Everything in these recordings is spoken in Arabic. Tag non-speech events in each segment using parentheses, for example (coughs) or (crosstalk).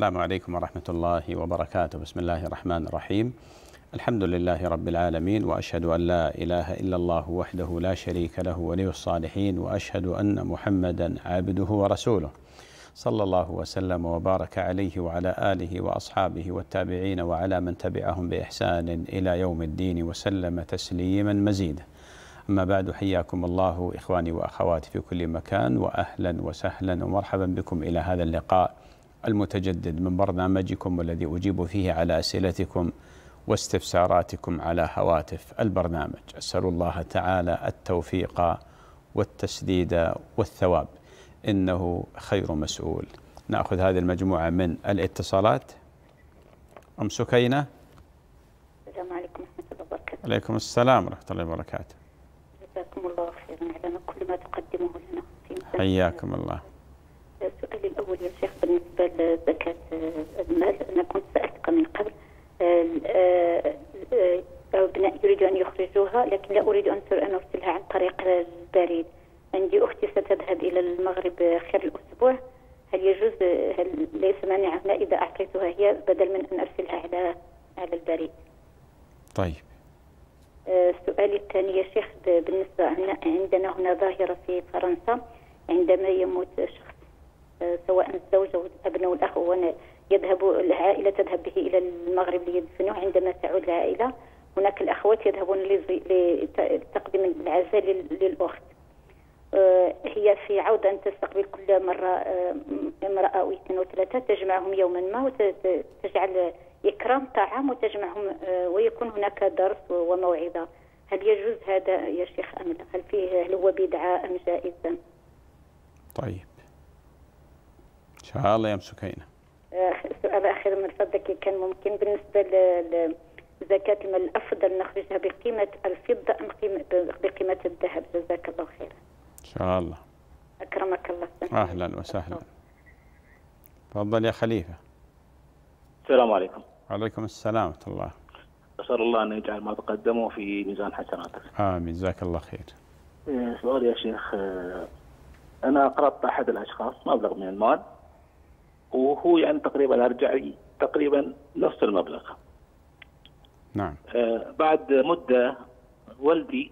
السلام عليكم ورحمة الله وبركاته بسم الله الرحمن الرحيم الحمد لله رب العالمين وأشهد أن لا إله إلا الله وحده لا شريك له ولي الصالحين وأشهد أن محمدا عبده ورسوله صلى الله وسلم وبارك عليه وعلى آله وأصحابه والتابعين وعلى من تبعهم بإحسان إلى يوم الدين وسلم تسليما مزيدا أما بعد حياكم الله إخواني وأخواتي في كل مكان وأهلا وسهلا ومرحبا بكم إلى هذا اللقاء المتجدد من برنامجكم والذي أجيب فيه على أسئلتكم واستفساراتكم على هواتف البرنامج أسأل الله تعالى التوفيق والتسديد والثواب إنه خير مسؤول نأخذ هذه المجموعة من الاتصالات أم سكينة السلام عليكم ورحمة الله وبركاته عليكم السلام ورحمة الله وبركاته جزاكم الله خيرا على كل ما تقدمه لنا حياكم الله الاول يا شيخ بالنسبه لزكاه المال انا كنت سالتك من قبل الابناء آه، آه، يريدوا ان يخرجوها لكن لا اريد ان ارسلها عن طريق البريد عندي اختي ستذهب الى المغرب خلال الاسبوع هل يجوز هل ليس مانع هنا اذا اعطيتها هي بدل من ان ارسلها على على البريد طيب آه، سؤالي الثاني يا شيخ بالنسبة عندنا هنا ظاهرة في فرنسا عندما يموت شخص سواء الزوجة والأبناء والأخ وأنا يذهب العائلة تذهب به إلى المغرب ليدفنوه عندما تعود العائلة هناك الأخوات يذهبون لتقديم العزاء للأخت آه، هي في عودة أن تستقبل كل مرة آه، امرأة أو اثنين وثلاثة تجمعهم يوما ما وتجعل إكرام طعام وتجمعهم آه، ويكون هناك درس وموعظة هل يجوز هذا يا شيخ أم لا؟ هل فيه هل هو بدعة أم جائزا؟ طيب شاء الله يا ام سكينه آه، سؤال اخر من فضلك كان ممكن بالنسبه ل زكاة المال الأفضل نخرجها بقيمة الفضة أم بقيمة الذهب جزاك الله خيرا إن شاء الله أكرمك الله أهلا وسهلا تفضل يا خليفة السلام عليكم وعليكم السلام ورحمة الله أسأل الله أن يجعل ما تقدمه في ميزان حسناتك آمين جزاك الله خير آه، سؤال يا شيخ آه، أنا أقرضت أحد الأشخاص مبلغ من المال وهو يعني تقريبا ارجع تقريبا نص المبلغ نعم آه بعد مده والدي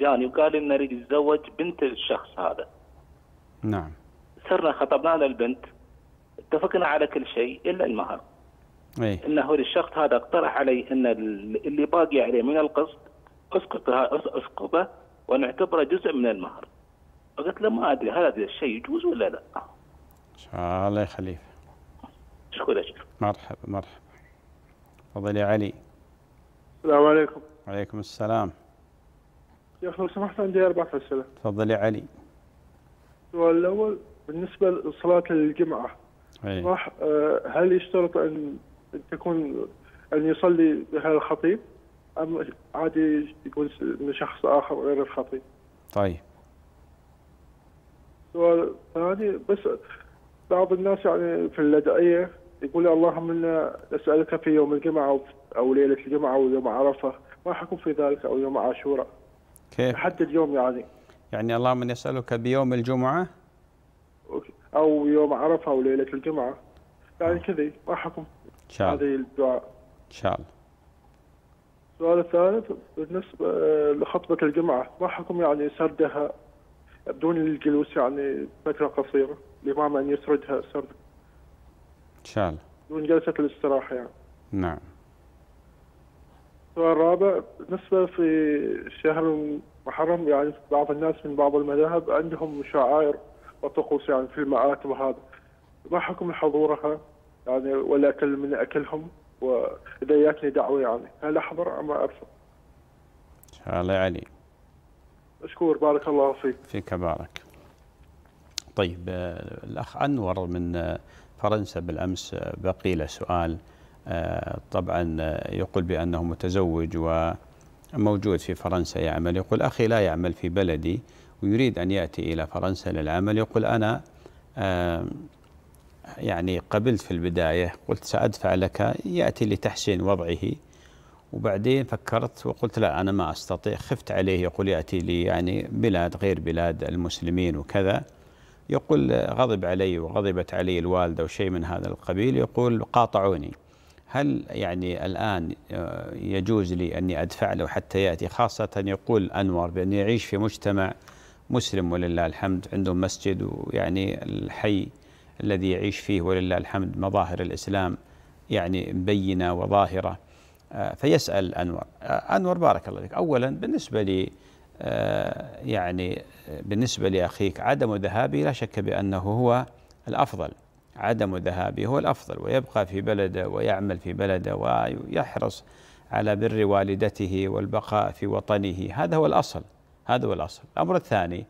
جاني وقال لي نريد نتزوج بنت الشخص هذا نعم صرنا خطبنا للبنت اتفقنا على كل شيء الا المهر أي. انه الشخص هذا اقترح علي ان اللي باقي عليه من القسط اسقطها اسقطه ونعتبره جزء من المهر. فقلت له ما ادري هل هذا الشيء يجوز ولا لا؟ الله يخليك. شكرا شكرا مرحبا مرحبا تفضل يا علي السلام عليكم وعليكم السلام شيخ لو سمحت عندي اربع اسئله تفضل يا علي السؤال الاول بالنسبه لصلاه الجمعه أي. راح آه، هل يشترط ان تكون ان يصلي بها الخطيب ام عادي يكون من شخص اخر غير الخطيب؟ طيب. السؤال الثاني بس بعض الناس يعني في اللدائيه يقول اللهم انا نسالك في يوم الجمعه او ليله الجمعه او يوم عرفه ما حكم في ذلك او يوم عاشوراء كيف حتى اليوم يعني يعني اللهم نسالك بيوم الجمعه او يوم عرفه او ليله الجمعه يعني آه. كذي ما حكم ان شاء الله هذه الدعاء ان شاء الله السؤال الثالث بالنسبه لخطبه الجمعه ما حكم يعني سردها بدون الجلوس يعني فتره قصيره الامام ان يسردها سرد ان شاء الله دون جلسه الاستراحه يعني نعم السؤال الرابع بالنسبه في شهر محرم يعني بعض الناس من بعض المذاهب عندهم شعائر وطقوس يعني في المآتم وهذا ما حكم حضورها يعني ولا أكل من أكلهم وإذا جاتني دعوة يعني هل أحضر أم أرفض؟ إن شاء الله علي مشكور بارك الله فيك فيك بارك طيب آه، الأخ أنور من آه، فرنسا بالأمس آه، بقي له سؤال آه، طبعا آه، يقول بأنه متزوج وموجود في فرنسا يعمل يقول أخي لا يعمل في بلدي ويريد أن يأتي إلى فرنسا للعمل يقول أنا يعني قبلت في البداية قلت سأدفع لك يأتي لتحسين وضعه وبعدين فكرت وقلت لا أنا ما أستطيع خفت عليه يقول يأتي لي يعني بلاد غير بلاد المسلمين وكذا يقول غضب علي وغضبت علي الوالده وشيء من هذا القبيل يقول قاطعوني هل يعني الان آه، يجوز لي اني ادفع له حتى ياتي خاصه يقول انور بان يعيش في مجتمع مسلم ولله الحمد عندهم مسجد ويعني الحي الذي يعيش فيه ولله الحمد مظاهر الاسلام يعني مبينه وظاهره آه، فيسال انور آه، انور بارك الله فيك اولا بالنسبه لي آه، يعني بالنسبة لأخيك عدم ذهابه لا شك بأنه هو الأفضل عدم ذهابه هو الأفضل ويبقى في بلده ويعمل في بلده ويحرص على بر والدته والبقاء في وطنه هذا هو الأصل هذا هو الأصل الأمر الثاني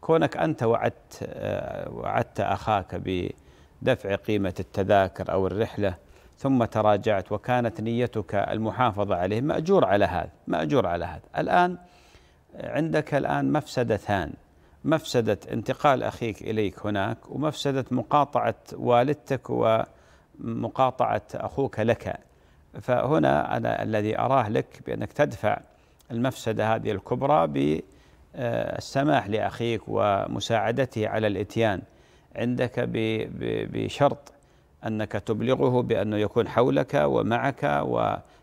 كونك أنت وعدت آه، وعدت أخاك بدفع قيمة التذاكر أو الرحلة ثم تراجعت وكانت نيتك المحافظة عليه مأجور على هذا مأجور على هذا الآن عندك الآن مفسدتان مفسدة انتقال أخيك إليك هناك ومفسدة مقاطعة والدتك ومقاطعة أخوك لك فهنا أنا الذي أراه لك بأنك تدفع المفسدة هذه الكبرى بالسماح لأخيك ومساعدته على الإتيان عندك بشرط أنك تبلغه بأنه يكون حولك ومعك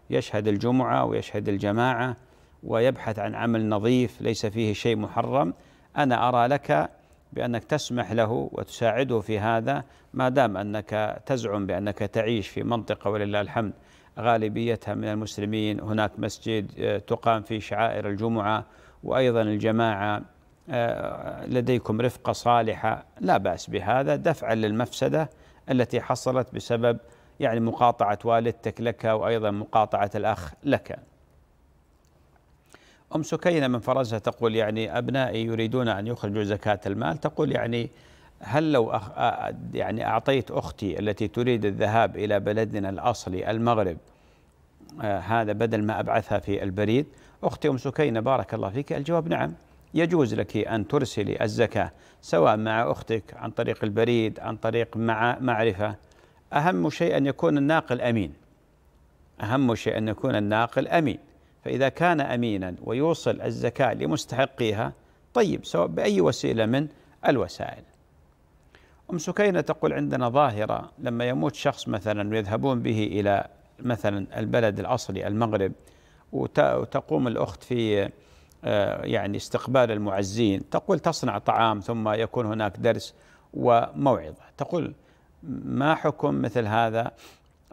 ويشهد الجمعة ويشهد الجماعة ويبحث عن عمل نظيف ليس فيه شيء محرم أنا أرى لك بأنك تسمح له وتساعده في هذا ما دام أنك تزعم بأنك تعيش في منطقة ولله الحمد غالبيتها من المسلمين هناك مسجد آه، تقام فيه شعائر الجمعة وأيضا الجماعة آه، لديكم رفقة صالحة لا بأس بهذا دفعا للمفسدة التي حصلت بسبب يعني مقاطعة والدتك لك وأيضا مقاطعة الأخ لك أم سكينة من فرزها تقول يعني أبنائي يريدون أن يخرجوا زكاة المال تقول يعني هل لو أخ... يعني أعطيت أختي التي تريد الذهاب إلى بلدنا الأصلي المغرب آه هذا بدل ما أبعثها في البريد أختي أم سكينة بارك الله فيك الجواب نعم يجوز لك أن ترسلي الزكاة سواء مع أختك عن طريق البريد عن طريق مع معرفة أهم شيء أن يكون الناقل أمين أهم شيء أن يكون الناقل أمين فإذا كان أمينا ويوصل الزكاة لمستحقيها طيب سواء بأي وسيلة من الوسائل أم سكينة تقول عندنا ظاهرة لما يموت شخص مثلا ويذهبون به إلى مثلا البلد الأصلي المغرب وتقوم الأخت في آه، يعني استقبال المعزين تقول تصنع طعام ثم يكون هناك درس وموعظة تقول ما حكم مثل هذا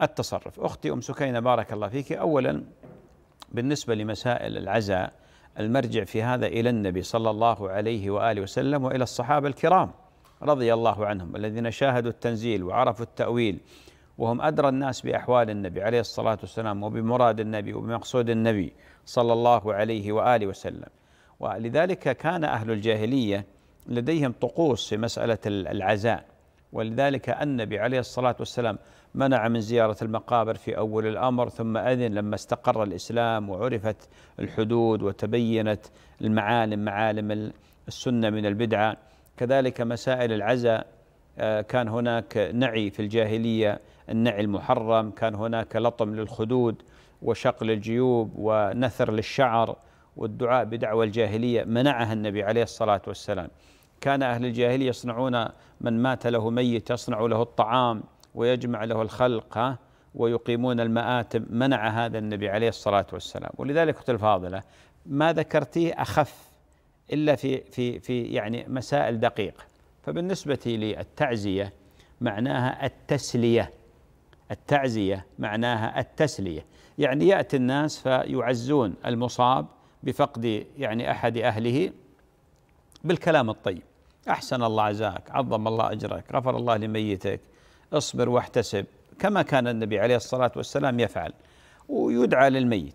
التصرف أختي أم سكينة بارك الله فيك أولا بالنسبة لمسائل العزاء المرجع في هذا إلى النبي صلى الله عليه وآله وسلم وإلى الصحابة الكرام رضي الله عنهم الذين شاهدوا التنزيل وعرفوا التأويل وهم أدرى الناس بأحوال النبي عليه الصلاة والسلام وبمراد النبي وبمقصود النبي صلى الله عليه وآله وسلم ولذلك كان أهل الجاهلية لديهم طقوس في مسألة العزاء ولذلك النبي عليه الصلاة والسلام منع من زيارة المقابر في أول الأمر ثم أذن لما استقر الإسلام وعرفت الحدود وتبينت المعالم معالم السنة من البدعة كذلك مسائل العزاء آه، كان هناك نعي في الجاهلية النعي المحرم كان هناك لطم للخدود وشقل الجيوب ونثر للشعر والدعاء بدعوى الجاهلية منعها النبي عليه الصلاة والسلام كان أهل الجاهلية يصنعون من مات له ميت يصنع له الطعام ويجمع له الخلق ها ويقيمون المآتم منع هذا النبي عليه الصلاة والسلام ولذلك أختي الفاضلة ما ذكرتيه أخف إلا في في في يعني مسائل دقيقة فبالنسبة للتعزية معناها التسلية التعزية معناها التسلية يعني يأتي الناس فيعزون المصاب بفقد يعني أحد أهله بالكلام الطيب أحسن الله عزاك عظم الله أجرك غفر الله لميتك اصبر واحتسب كما كان النبي عليه الصلاة والسلام يفعل ويدعى للميت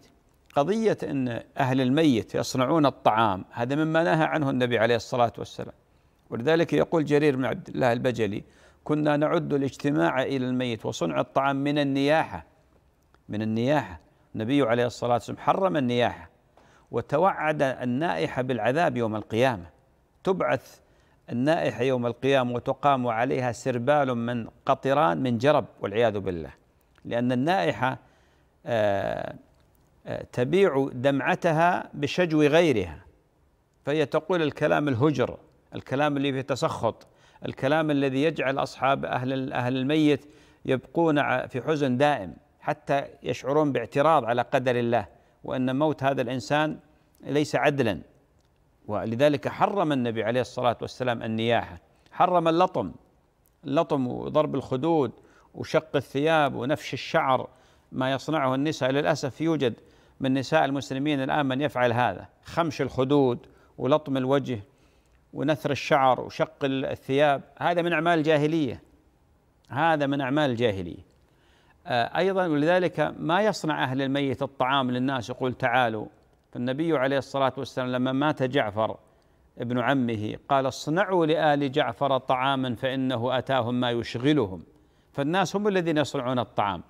قضية أن أهل الميت يصنعون الطعام هذا مما نهى عنه النبي عليه الصلاة والسلام ولذلك يقول جرير بن عبد الله البجلي كنا نعد الاجتماع إلى الميت وصنع الطعام من النياحة من النياحة النبي عليه الصلاة والسلام حرم النياحة وتوعد النائحة بالعذاب يوم القيامة تبعث النائحة يوم القيامة وتقام عليها سربال من قطران من جرب والعياذ بالله لأن النائحة آه، آه، تبيع دمعتها بشجو غيرها فهي تقول الكلام الهجر الكلام اللي فيه تسخط الكلام الذي يجعل أصحاب أهل أهل الميت يبقون في حزن دائم حتى يشعرون باعتراض على قدر الله وأن موت هذا الإنسان ليس عدلا ولذلك حرم النبي عليه الصلاة والسلام النياحة حرم اللطم اللطم وضرب الخدود وشق الثياب ونفش الشعر ما يصنعه النساء للأسف يوجد من نساء المسلمين الآن من يفعل هذا خمش الخدود ولطم الوجه ونثر الشعر وشق الثياب هذا من أعمال الجاهلية هذا من أعمال الجاهلية آه، أيضا ولذلك ما يصنع أهل الميت الطعام للناس يقول تعالوا فالنبي عليه الصلاة والسلام لما مات جعفر ابن عمه قال اصنعوا لآل جعفر طعاما فإنه أتاهم ما يشغلهم فالناس هم الذين يصنعون الطعام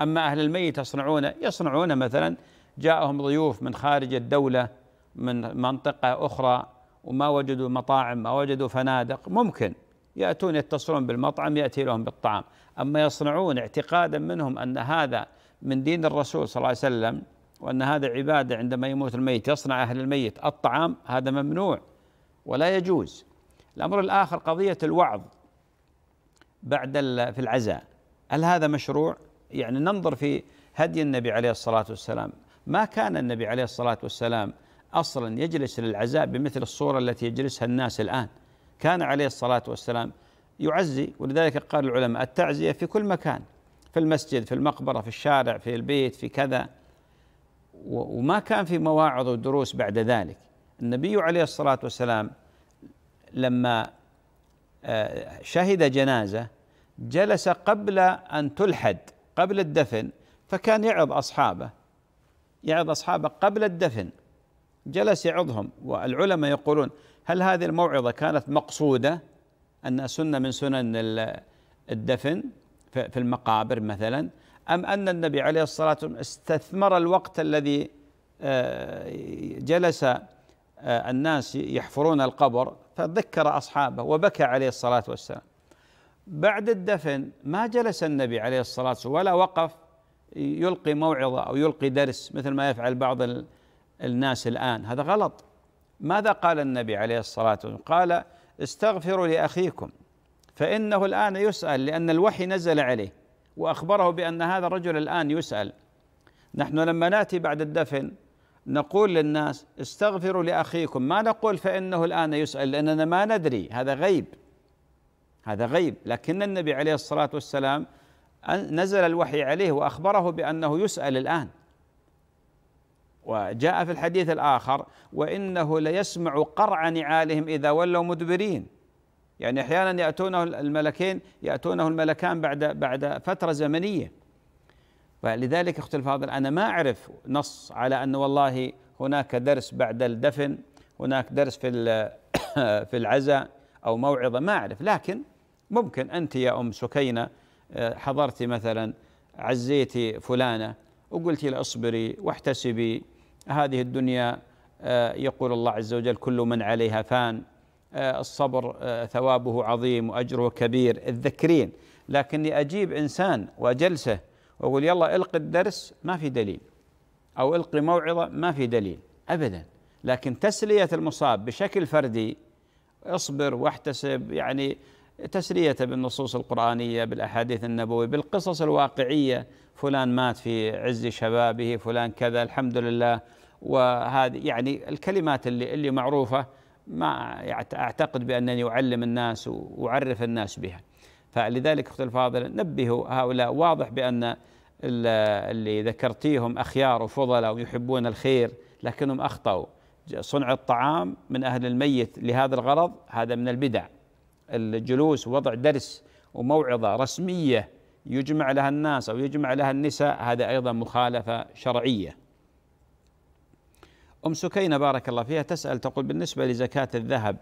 أما أهل الميت يصنعون يصنعون مثلا جاءهم ضيوف من خارج الدولة من منطقة أخرى وما وجدوا مطاعم ما وجدوا فنادق ممكن يأتون يتصلون بالمطعم يأتي لهم بالطعام أما يصنعون اعتقادا منهم أن هذا من دين الرسول صلى الله عليه وسلم وأن هذا عبادة عندما يموت الميت يصنع أهل الميت الطعام هذا ممنوع ولا يجوز الأمر الآخر قضية الوعظ بعد في العزاء هل هذا مشروع؟ يعني ننظر في هدي النبي عليه الصلاة والسلام ما كان النبي عليه الصلاة والسلام أصلا يجلس للعزاء بمثل الصورة التي يجلسها الناس الآن كان عليه الصلاة والسلام يعزي ولذلك قال العلماء التعزية في كل مكان في المسجد في المقبرة في الشارع في البيت في كذا وما كان في مواعظ ودروس بعد ذلك النبي عليه الصلاة والسلام لما آه، شهد جنازة جلس قبل أن تلحد قبل الدفن فكان يعظ أصحابه يعظ أصحابه قبل الدفن جلس يعظهم والعلماء يقولون هل هذه الموعظة كانت مقصودة أن سنة من سنن الدفن في المقابر مثلا أم أن النبي عليه الصلاة والسلام استثمر الوقت الذي آه، جلس آه، الناس يحفرون القبر فذكر أصحابه وبكى عليه الصلاة والسلام بعد الدفن ما جلس النبي عليه الصلاة والسلام ولا وقف يلقي موعظة أو يلقي درس مثل ما يفعل بعض الناس الآن هذا غلط ماذا قال النبي عليه الصلاة والسلام قال استغفروا لأخيكم فإنه الآن يسأل لأن الوحي نزل عليه واخبره بان هذا الرجل الان يسال نحن لما ناتي بعد الدفن نقول للناس استغفروا لاخيكم ما نقول فانه الان يسال لاننا ما ندري هذا غيب هذا غيب لكن النبي عليه الصلاه والسلام نزل الوحي عليه واخبره بانه يسال الان وجاء في الحديث الاخر وانه ليسمع قرع نعالهم اذا ولوا مدبرين يعني احيانا ياتونه الملكين ياتونه الملكان بعد بعد فتره زمنيه فلذلك اختي الفاضل انا ما اعرف نص على ان والله هناك درس بعد الدفن هناك درس في (coughs) في العزاء او موعظه ما اعرف لكن ممكن انت يا ام سكينه آه، حضرتي مثلا عزيتي فلانه وقلتي لها اصبري واحتسبي هذه الدنيا آه، يقول الله عز وجل كل من عليها فان آه، الصبر آه، ثوابه عظيم وأجره كبير الذكرين لكني أجيب إنسان وأجلسه وأقول يلا إلقي الدرس ما في دليل أو إلقي موعظة ما في دليل أبدا لكن تسلية المصاب بشكل فردي اصبر واحتسب يعني تسليته بالنصوص القرآنية بالأحاديث النبوية بالقصص الواقعية فلان مات في عز شبابه فلان كذا الحمد لله وهذه يعني الكلمات اللي اللي معروفة ما أعتقد بأنني أعلم الناس وأعرف الناس بها فلذلك اختي الفاضله نبهوا هؤلاء واضح بأن اللي ذكرتيهم أخيار وفضلاء ويحبون الخير لكنهم أخطأوا صنع الطعام من أهل الميت لهذا الغرض هذا من البدع الجلوس وضع درس وموعظة رسمية يجمع لها الناس أو يجمع لها النساء هذا أيضا مخالفة شرعية أم سكينة بارك الله فيها تسأل تقول بالنسبة لزكاة الذهب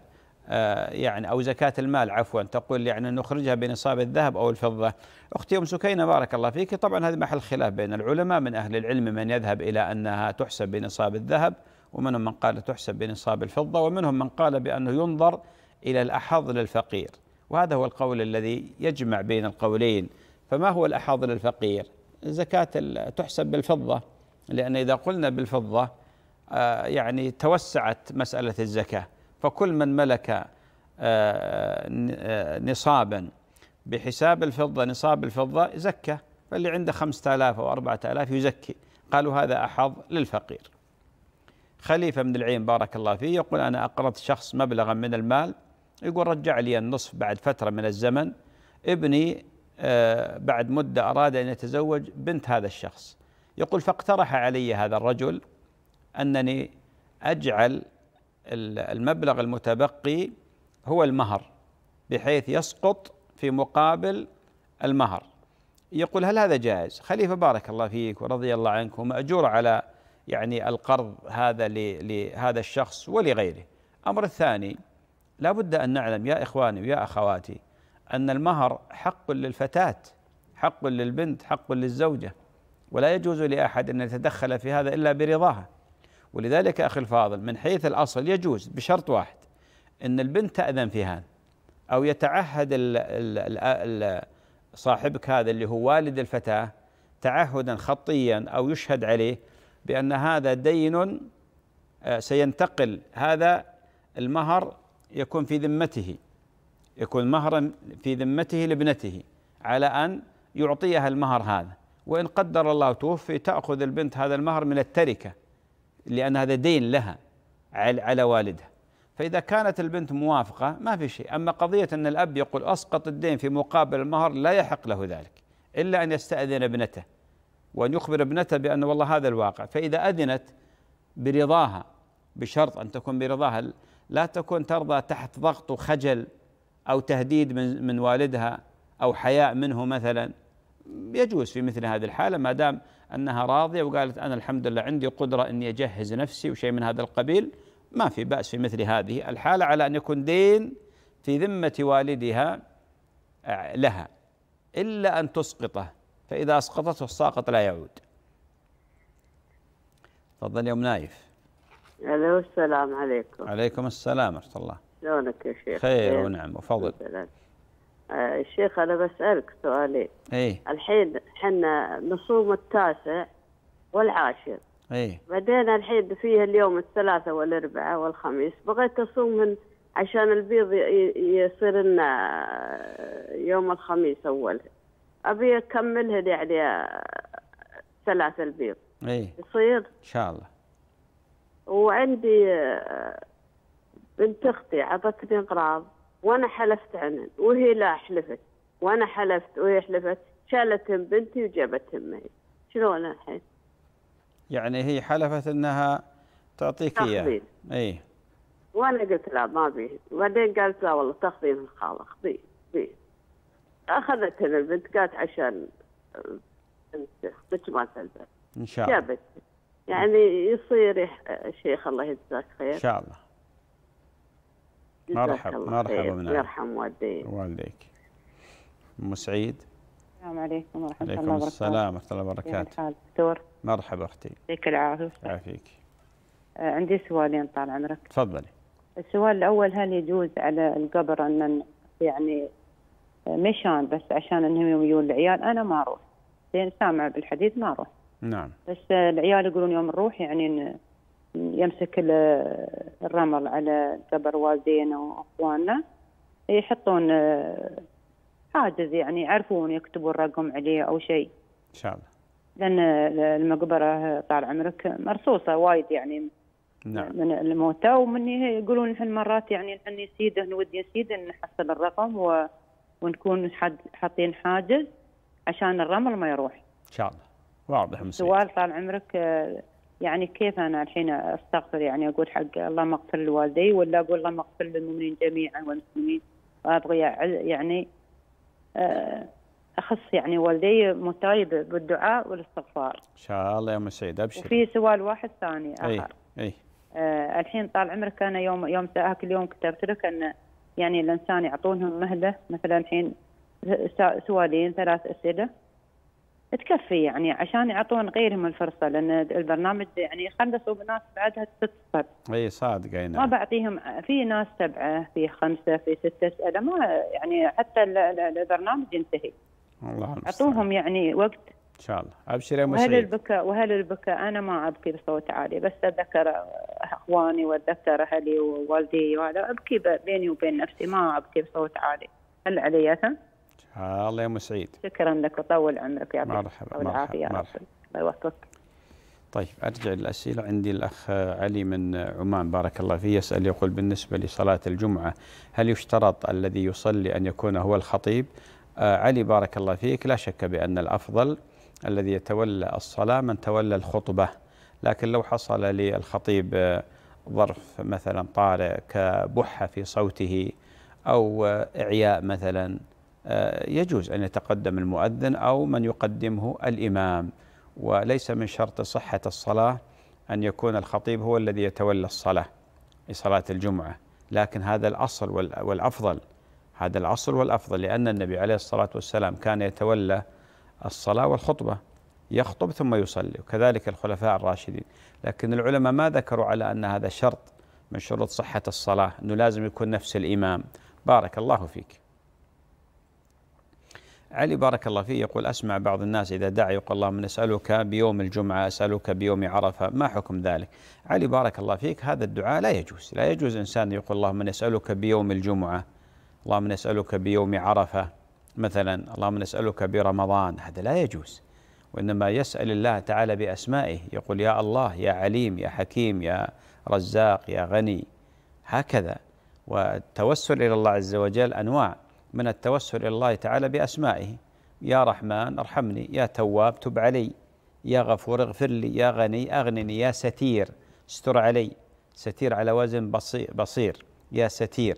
آه، يعني أو زكاة المال عفوا تقول يعني نخرجها بنصاب الذهب أو الفضة أختي أم سكينة بارك الله فيك طبعا هذا محل خلاف بين العلماء من أهل العلم من يذهب إلى أنها تحسب بنصاب الذهب ومنهم من قال تحسب بنصاب الفضة ومنهم من قال بأنه ينظر إلى الأحظ للفقير وهذا هو القول الذي يجمع بين القولين فما هو الأحظ للفقير زكاة تحسب بالفضة لأن إذا قلنا بالفضة آه، يعني توسعت مسألة الزكاة فكل من ملك آه، آه، نصابا بحساب الفضة نصاب الفضة زكى فاللي عنده خمسة آلاف أو أربعة آلاف يزكي قالوا هذا أحظ للفقير خليفة من العين بارك الله فيه يقول أنا أقرضت شخص مبلغا من المال يقول رجع لي النصف بعد فترة من الزمن ابني بعد مدة أراد أن يتزوج بنت هذا الشخص يقول فاقترح علي هذا الرجل أنني أجعل المبلغ المتبقي هو المهر بحيث يسقط في مقابل المهر يقول هل هذا جائز خليفة بارك الله فيك ورضي الله عنك ومأجور على يعني القرض هذا لهذا الشخص ولغيره أمر الثاني لا بد أن نعلم يا إخواني ويا أخواتي أن المهر حق للفتاة حق للبنت حق للزوجة ولا يجوز لأحد أن يتدخل في هذا إلا برضاها ولذلك أخي الفاضل من حيث الأصل يجوز بشرط واحد أن البنت تأذن في هذا أو يتعهد صاحبك هذا اللي هو والد الفتاة تعهدا خطيا أو يشهد عليه بأن هذا دين آه، سينتقل هذا المهر يكون في ذمته يكون مهرا في ذمته لابنته على أن يعطيها المهر هذا وإن قدر الله توفي تأخذ البنت هذا المهر من التركة لأن هذا دين لها على والدها فإذا كانت البنت موافقة ما في شيء أما قضية أن الأب يقول أسقط الدين في مقابل المهر لا يحق له ذلك إلا أن يستأذن ابنته وأن يخبر ابنته بأن والله هذا الواقع فإذا أذنت برضاها بشرط أن تكون برضاها لا تكون ترضى تحت ضغط وخجل أو تهديد من من والدها أو حياء منه مثلا يجوز في مثل هذه الحالة ما دام أنها راضية وقالت أنا الحمد لله عندي قدرة أني أجهز نفسي وشيء من هذا القبيل ما في بأس في مثل هذه الحالة على أن يكون دين في ذمة والدها آه، لها إلا أن تسقطه فإذا أسقطته الساقط لا يعود تفضل يوم نايف ألو السلام عليكم عليكم السلام ورحمة الله شلونك يا شيخ خير ونعم وفضل آه، الشيخ أنا بسألك سؤالين أي الحين حنا نصوم التاسع والعاشر أي بعدين الحين فيه اليوم الثلاثة والاربعاء والخميس بغيت من عشان البيض يصير لنا آه، يوم الخميس أول أبي أكملهن يعني آه، ثلاثة البيض أي يصير إن شاء الله وعندي بنت أختي عطتني أغراض وانا حلفت عنهن وهي لا حلفت وانا حلفت وهي حلفت شالت بنتي وجابت معي شنو انا الحين؟ يعني هي حلفت انها تعطيك اياه اي وانا قلت لا ما بي وبعدين قالت لا والله تاخذين الخاله خذي اخذت اخذتنا البنت قالت عشان بنت اختك ما تلبس ان شاء الله جابت يعني يصير شيخ الله يجزاك خير ان شاء الله مرحبا مرحبا من يرحم والديك والديك ام سعيد السلام عليكم ورحمه الله وبركاته السلام ورحمه الله وبركاته دكتور مرحبا اختي يعطيك العافيه يعافيك آه، عندي سؤالين طال عمرك تفضلي السؤال الاول هل يجوز على القبر ان يعني آه، مشان بس عشان انهم يجون العيال انا ما اروح زين سامعه بالحديث ما اروح نعم بس آه، العيال يقولون يوم نروح يعني يمسك الرمل على جبر والدينا واخواننا يحطون آه، حاجز يعني يعرفون يكتبوا الرقم عليه او شيء. ان شاء الله. لان آه، المقبره طال عمرك مرصوصه وايد يعني نعم. من الموتى ومن يقولون نحن مرات يعني نحن يسيده نودي يسيده نحصل الرقم و... ونكون حد حاطين حاجز عشان الرمل ما يروح. ان شاء الله. واضح سؤال طال عمرك آه، يعني كيف انا الحين استغفر يعني اقول حق اللهم اغفر لوالدي ولا اقول اللهم اغفر للمؤمنين جميعا والمسلمين وابغي يعني آه، اخص يعني والدي موتاي بالدعاء والاستغفار. ان شاء الله يا ام السيد ابشر. وفي سؤال واحد ثاني اخر. اي اي آه الحين طال عمرك انا يوم يوم ذاك اليوم كتبت لك ان يعني الانسان يعطونهم مهله مثلا الحين سؤالين ثلاث اسئله تكفي يعني عشان يعطون غيرهم الفرصه لان البرنامج يعني خلصوا بناس بعدها تتصل اي صادقه نعم. ما بعطيهم في ناس سبعه في خمسه في سته اسئله ما يعني حتى البرنامج ينتهي الله اعطوهم يعني وقت ان شاء الله ابشر يا وهل البكاء وهل البكاء انا ما ابكي بصوت عالي بس اتذكر اخواني واتذكر اهلي ووالدي وهذا ابكي بيني وبين نفسي ما ابكي بصوت عالي هل علي الله يا سعيد شكرا لك وطول عمرك يعطيك مرحبا مرحبا الله يوفقك طيب ارجع للاسئله عندي الاخ علي من عمان بارك الله فيه يسال يقول بالنسبه لصلاه الجمعه هل يشترط الذي يصلي ان يكون هو الخطيب؟ آه علي بارك الله فيك لا شك بان الافضل الذي يتولى الصلاه من تولى الخطبه لكن لو حصل للخطيب آه، ظرف مثلا طارئ كبحه في صوته او آه، اعياء مثلا آه، يجوز أن يتقدم المؤذن أو من يقدمه الإمام وليس من شرط صحة الصلاة أن يكون الخطيب هو الذي يتولى الصلاة لصلاة الجمعة لكن هذا الأصل والأفضل هذا الأصل والأفضل لأن النبي عليه الصلاة والسلام كان يتولى الصلاة والخطبة يخطب ثم يصلي وكذلك الخلفاء الراشدين لكن العلماء ما ذكروا على أن هذا شرط من شروط صحة الصلاة أنه لازم يكون نفس الإمام بارك الله فيك علي بارك الله فيه يقول أسمع بعض الناس إذا دعا يقول اللهم نسألك بيوم الجمعة أسألك بيوم عرفة ما حكم ذلك علي بارك الله فيك هذا الدعاء لا يجوز لا يجوز إنسان يقول اللهم نسألك بيوم الجمعة اللهم نسألك بيوم عرفة مثلا اللهم نسألك برمضان هذا لا يجوز وإنما يسأل الله تعالى بأسمائه يقول يا الله يا عليم يا حكيم يا رزاق يا غني هكذا والتوسل إلى الله عز وجل أنواع من التوسل إلى الله تعالى بأسمائه يا رحمن ارحمني يا تواب تب علي يا غفور اغفر لي يا غني أغنني يا ستير استر علي ستير على وزن بصير, يا ستير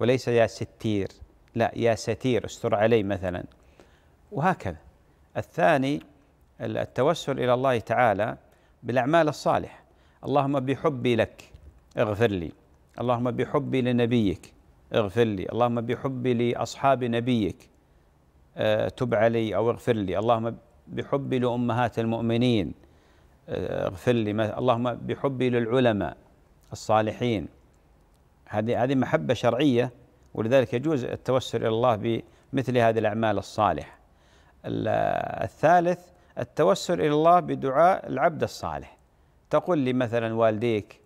وليس يا ستير لا يا ستير استر علي مثلا وهكذا الثاني التوسل إلى الله تعالى بالأعمال الصالحة اللهم بحبي لك اغفر لي اللهم بحبي لنبيك اغفر لي اللهم بحبي لأصحاب نبيك آه، تب علي أو اغفر لي اللهم بحبي لأمهات المؤمنين آه، اغفر لي اللهم بحبي للعلماء الصالحين هذه هذه محبة شرعية ولذلك يجوز التوسل إلى الله بمثل هذه الأعمال الصالحة الثالث التوسل إلى الله بدعاء العبد الصالح تقول لي مثلا والديك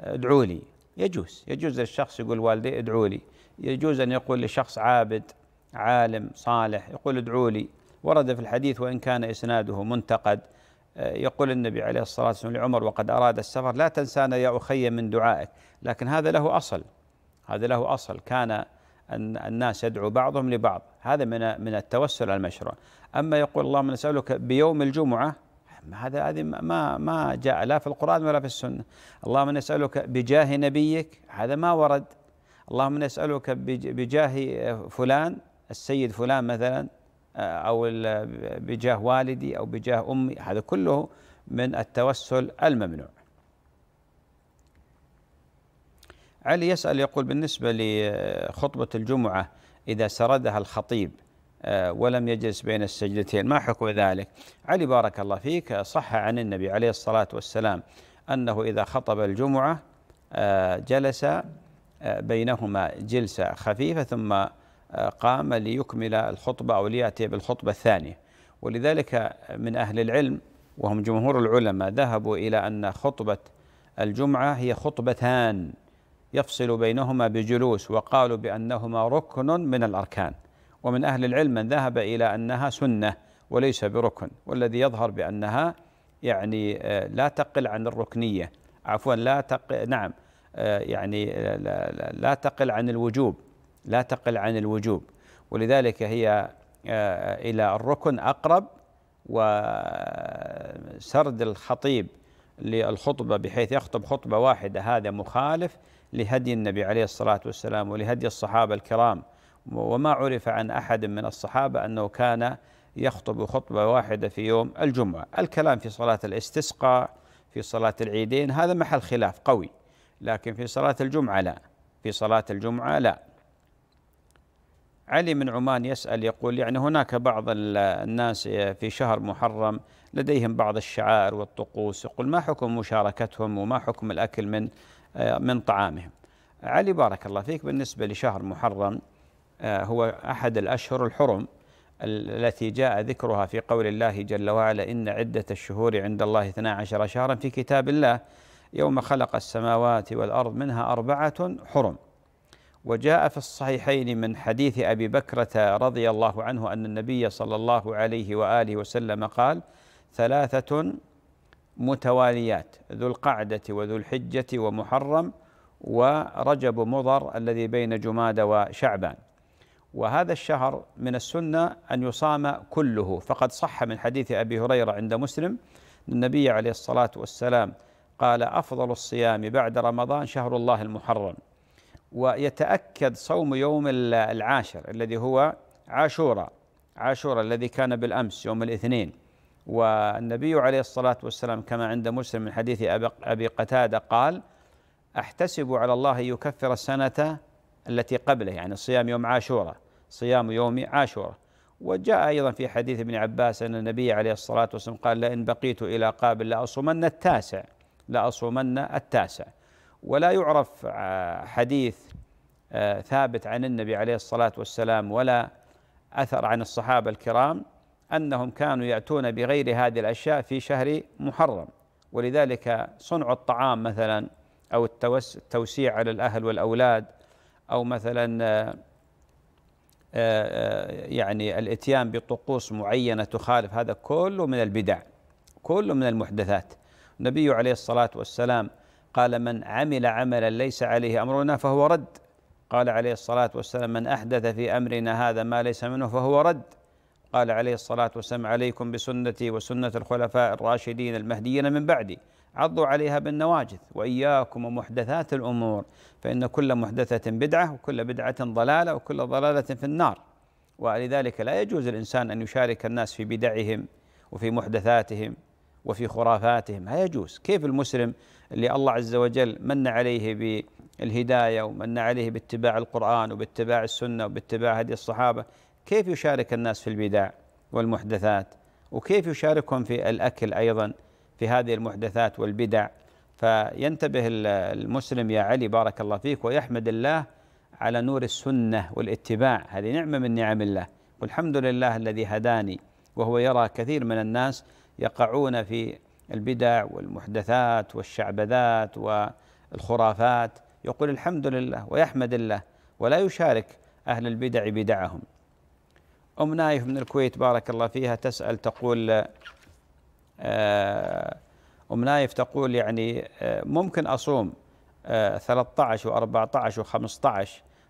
آه، ادعوا لي يجوز يجوز للشخص يقول والدي ادعوا لي يجوز أن يقول لشخص عابد عالم صالح يقول ادعوا لي ورد في الحديث وإن كان إسناده منتقد آه، يقول النبي عليه الصلاة والسلام لعمر وقد أراد السفر لا تنسانا يا أخي من دعائك لكن هذا له أصل هذا له أصل كان أن الناس يدعو بعضهم لبعض هذا من من التوسل المشروع أما يقول اللهم نسألك بيوم الجمعة هذا هذه ما ما جاء لا في القرآن ولا في السنة اللهم نسألك بجاه نبيك هذا ما ورد اللهم نسألك بجاه آه، فلان السيد فلان مثلا آه، أو بجاه والدي أو بجاه أمي هذا كله من التوسل الممنوع علي يسأل يقول بالنسبة لخطبة الجمعة إذا سردها الخطيب آه، ولم يجلس بين السجدتين ما حكم ذلك علي بارك الله فيك صح عن النبي عليه الصلاة والسلام أنه إذا خطب الجمعة جلس بينهما جلسة خفيفة ثم آه، قام ليكمل الخطبة أو ليأتي بالخطبة الثانية ولذلك آه، من أهل العلم وهم جمهور العلماء ذهبوا إلى أن خطبة الجمعة هي خطبتان يفصل بينهما بجلوس وقالوا بأنهما ركن من الأركان ومن أهل العلم من ذهب إلى أنها سنة وليس بركن والذي يظهر بأنها يعني آه، لا تقل عن الركنية عفوا لا تقل نعم آه، يعني آه، لا تقل عن الوجوب لا تقل عن الوجوب ولذلك هي آه، الى الركن اقرب وسرد الخطيب للخطبه بحيث يخطب خطبه واحده هذا مخالف لهدي النبي عليه الصلاه والسلام ولهدي الصحابه الكرام وما عرف عن احد من الصحابه انه كان يخطب خطبه واحده في يوم الجمعه، الكلام في صلاه الاستسقاء في صلاه العيدين هذا محل خلاف قوي لكن في صلاة الجمعة لا في صلاة الجمعة لا علي من عمان يسأل يقول يعني هناك بعض الناس في شهر محرم لديهم بعض الشعائر والطقوس يقول ما حكم مشاركتهم وما حكم الأكل من من طعامهم علي بارك الله فيك بالنسبة لشهر محرم آه، هو أحد الأشهر الحرم التي جاء ذكرها في قول الله جل وعلا إن عدة الشهور عند الله 12 شهرا في كتاب الله يوم خلق السماوات والأرض منها أربعة حرم وجاء في الصحيحين من حديث أبي بكرة رضي الله عنه أن النبي صلى الله عليه وآله وسلم قال ثلاثة متواليات ذو القعدة وذو الحجة ومحرم ورجب مضر الذي بين جماد وشعبان وهذا الشهر من السنة أن يصام كله فقد صح من حديث أبي هريرة عند مسلم النبي عليه الصلاة والسلام قال افضل الصيام بعد رمضان شهر الله المحرم ويتاكد صوم يوم العاشر الذي هو عاشوراء عاشوراء الذي كان بالامس يوم الاثنين والنبي عليه الصلاه والسلام كما عند مسلم من حديث ابي قتاده قال احتسب على الله ان يكفر السنه التي قبله يعني صيام يوم عاشوراء صيام يوم عاشوراء وجاء ايضا في حديث ابن عباس ان النبي عليه الصلاه والسلام قال لئن بقيت الى قابل لاصومن التاسع لأصومن التاسع ولا يعرف آه، حديث آه، ثابت عن النبي عليه الصلاة والسلام ولا أثر عن الصحابة الكرام أنهم كانوا يأتون بغير هذه الأشياء في شهر محرم ولذلك صنع الطعام مثلا أو التوسيع على الأهل والأولاد أو مثلا آه، يعني الاتيان بطقوس معينه تخالف هذا كله من البدع كله من المحدثات النبي عليه الصلاه والسلام قال من عمل عملا ليس عليه امرنا فهو رد قال عليه الصلاه والسلام من احدث في امرنا هذا ما ليس منه فهو رد قال عليه الصلاه والسلام عليكم بسنتي وسنه الخلفاء الراشدين المهديين من بعدي عضوا عليها بالنواجذ واياكم ومحدثات الامور فان كل محدثه بدعه وكل بدعه ضلاله وكل ضلاله في النار ولذلك لا يجوز الانسان ان يشارك الناس في بدعهم وفي محدثاتهم وفي خرافاتهم لا يجوز كيف المسلم اللي الله عز وجل من عليه بالهداية ومن عليه باتباع القرآن وباتباع السنة وباتباع هدي الصحابة كيف يشارك الناس في البدع والمحدثات وكيف يشاركهم في الأكل أيضا في هذه المحدثات والبدع فينتبه المسلم يا علي بارك الله فيك ويحمد الله على نور السنة والاتباع هذه نعمة من نعم الله والحمد لله الذي هداني وهو يرى كثير من الناس يقعون في البدع والمحدثات والشعبذات والخرافات يقول الحمد لله ويحمد الله ولا يشارك أهل البدع بدعهم أم نايف من الكويت بارك الله فيها تسأل تقول آه، أم نايف تقول يعني آه، ممكن أصوم 13 و14 و15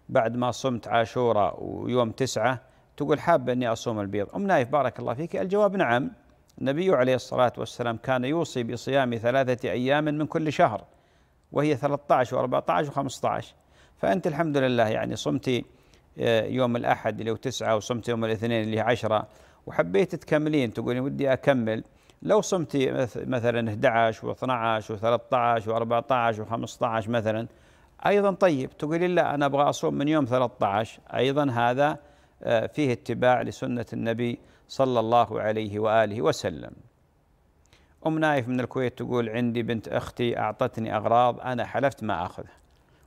بعد ما صمت عاشوراء ويوم تسعة تقول حابة أني أصوم البيض أم نايف بارك الله فيك الجواب نعم النبي عليه الصلاة والسلام كان يوصي بصيام ثلاثة أيام من كل شهر وهي 13 و14 و15 فأنت الحمد لله يعني صمتي آه، يوم الأحد اللي هو تسعة وصمتي يوم الاثنين اللي هي عشرة وحبيت تكملين تقولين ودي أكمل لو صمتي مثلا 11 و12 و13 و14 و15 مثلا أيضا طيب تقولين لا أنا أبغى أصوم من يوم 13 أيضا هذا آه، فيه اتباع لسنة النبي صلى الله عليه وآله وسلم أم نايف من الكويت تقول عندي بنت أختي أعطتني أغراض أنا حلفت ما أخذها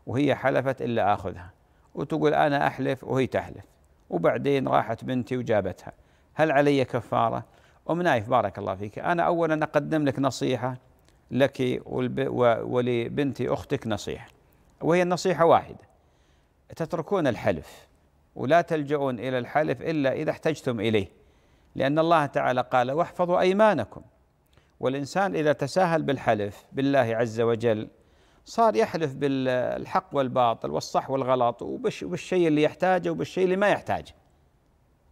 وهي حلفت إلا أخذها وتقول أنا أحلف وهي تحلف وبعدين راحت بنتي وجابتها هل علي كفارة؟ أم نايف بارك الله فيك أنا أولا أقدم لك نصيحة لك ولبنتي أختك نصيحة وهي النصيحة واحدة تتركون الحلف ولا تلجؤون إلى الحلف إلا إذا احتجتم إليه لأن الله تعالى قال واحفظوا أيمانكم والإنسان إذا تساهل بالحلف بالله عز وجل صار يحلف بالحق والباطل والصح والغلط وبالشيء اللي يحتاجه وبالشيء اللي ما يحتاجه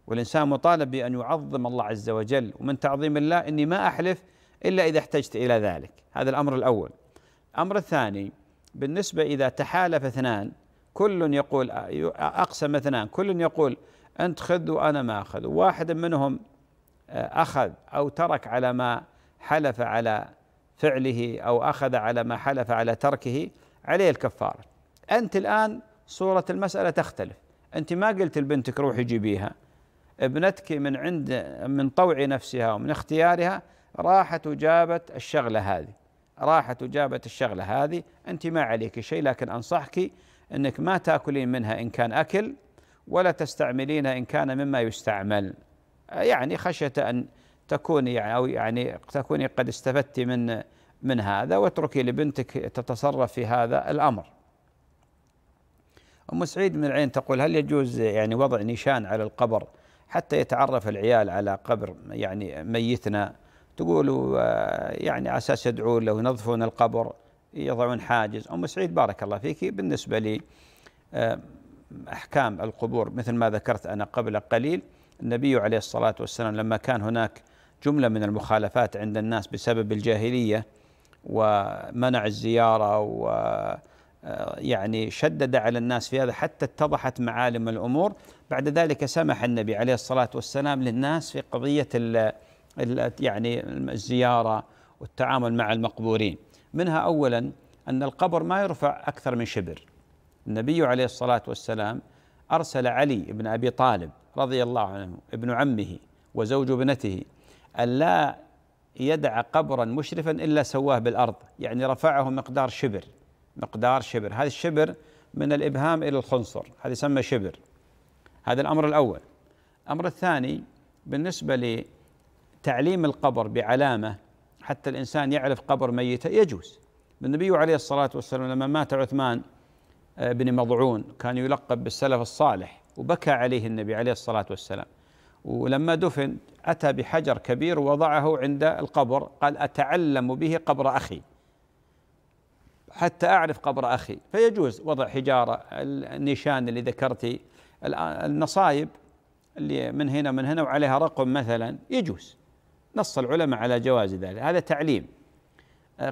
والإنسان مطالب بأن يعظم الله عز وجل ومن تعظيم الله إني ما أحلف إلا إذا احتجت إلى ذلك هذا الأمر الأول الأمر الثاني بالنسبة إذا تحالف اثنان كل يقول أقسم اثنان كل يقول أنت خذ وأنا ما أخذ واحد منهم اخذ او ترك على ما حلف على فعله او اخذ على ما حلف على تركه عليه الكفاره انت الان صوره المساله تختلف انت ما قلت لبنتك روحي جيبيها ابنتك من عند من طوع نفسها ومن اختيارها راحت وجابت الشغله هذه راحت وجابت الشغله هذه انت ما عليك شيء لكن انصحك انك ما تاكلين منها ان كان اكل ولا تستعملينها ان كان مما يستعمل يعني خشية أن تكون يعني أو يعني تكوني قد استفدت من من هذا واتركي لبنتك تتصرف في هذا الأمر أم سعيد من العين تقول هل يجوز يعني وضع نشان على القبر حتى يتعرف العيال على قبر يعني ميتنا تقول آه، يعني على أساس يدعون له ينظفون القبر يضعون حاجز أم سعيد بارك الله فيك بالنسبة لي آه، أحكام القبور مثل ما ذكرت أنا قبل قليل النبي عليه الصلاة والسلام لما كان هناك جملة من المخالفات عند الناس بسبب الجاهلية ومنع الزيارة و آه، يعني شدد على الناس في هذا حتى اتضحت معالم الأمور بعد ذلك سمح النبي عليه الصلاة والسلام للناس في قضية الـ الـ يعني الزيارة والتعامل مع المقبورين منها أولا أن القبر ما يرفع أكثر من شبر النبي عليه الصلاة والسلام أرسل علي بن أبي طالب رضي الله عنه ابن عمه وزوج ابنته ألا يدع قبرا مشرفا إلا سواه بالأرض يعني رفعه مقدار شبر مقدار شبر هذا الشبر من الإبهام إلى الخنصر هذا يسمى شبر هذا الأمر الأول الأمر الثاني بالنسبة لتعليم القبر بعلامة حتى الإنسان يعرف قبر ميته يجوز النبي عليه الصلاة والسلام لما مات عثمان بن مضعون كان يلقب بالسلف الصالح وبكى عليه النبي عليه الصلاة والسلام ولما دفن أتى بحجر كبير ووضعه عند القبر قال أتعلم به قبر أخي حتى أعرف قبر أخي فيجوز وضع حجارة النيشان اللي ذكرتي النصايب اللي من هنا من هنا وعليها رقم مثلا يجوز نص العلماء على جواز ذلك هذا تعليم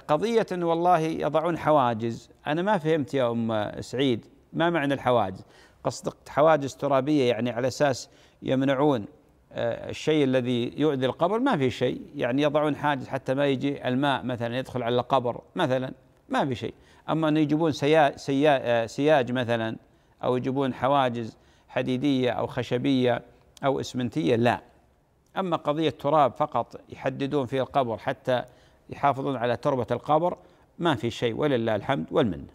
قضية أن والله يضعون حواجز أنا ما فهمت يا أم سعيد ما معنى الحواجز قصدك حواجز ترابية يعني على أساس يمنعون آه، الشيء الذي يؤذي القبر ما في شيء يعني يضعون حاجز حتى ما يجي الماء مثلا يدخل على القبر مثلا ما في شيء أما أن يجيبون آه، سياج, مثلا أو يجيبون حواجز حديدية أو خشبية أو إسمنتية لا أما قضية تراب فقط يحددون فيه القبر حتى يحافظون على تربة القبر ما في شيء ولله الحمد والمنة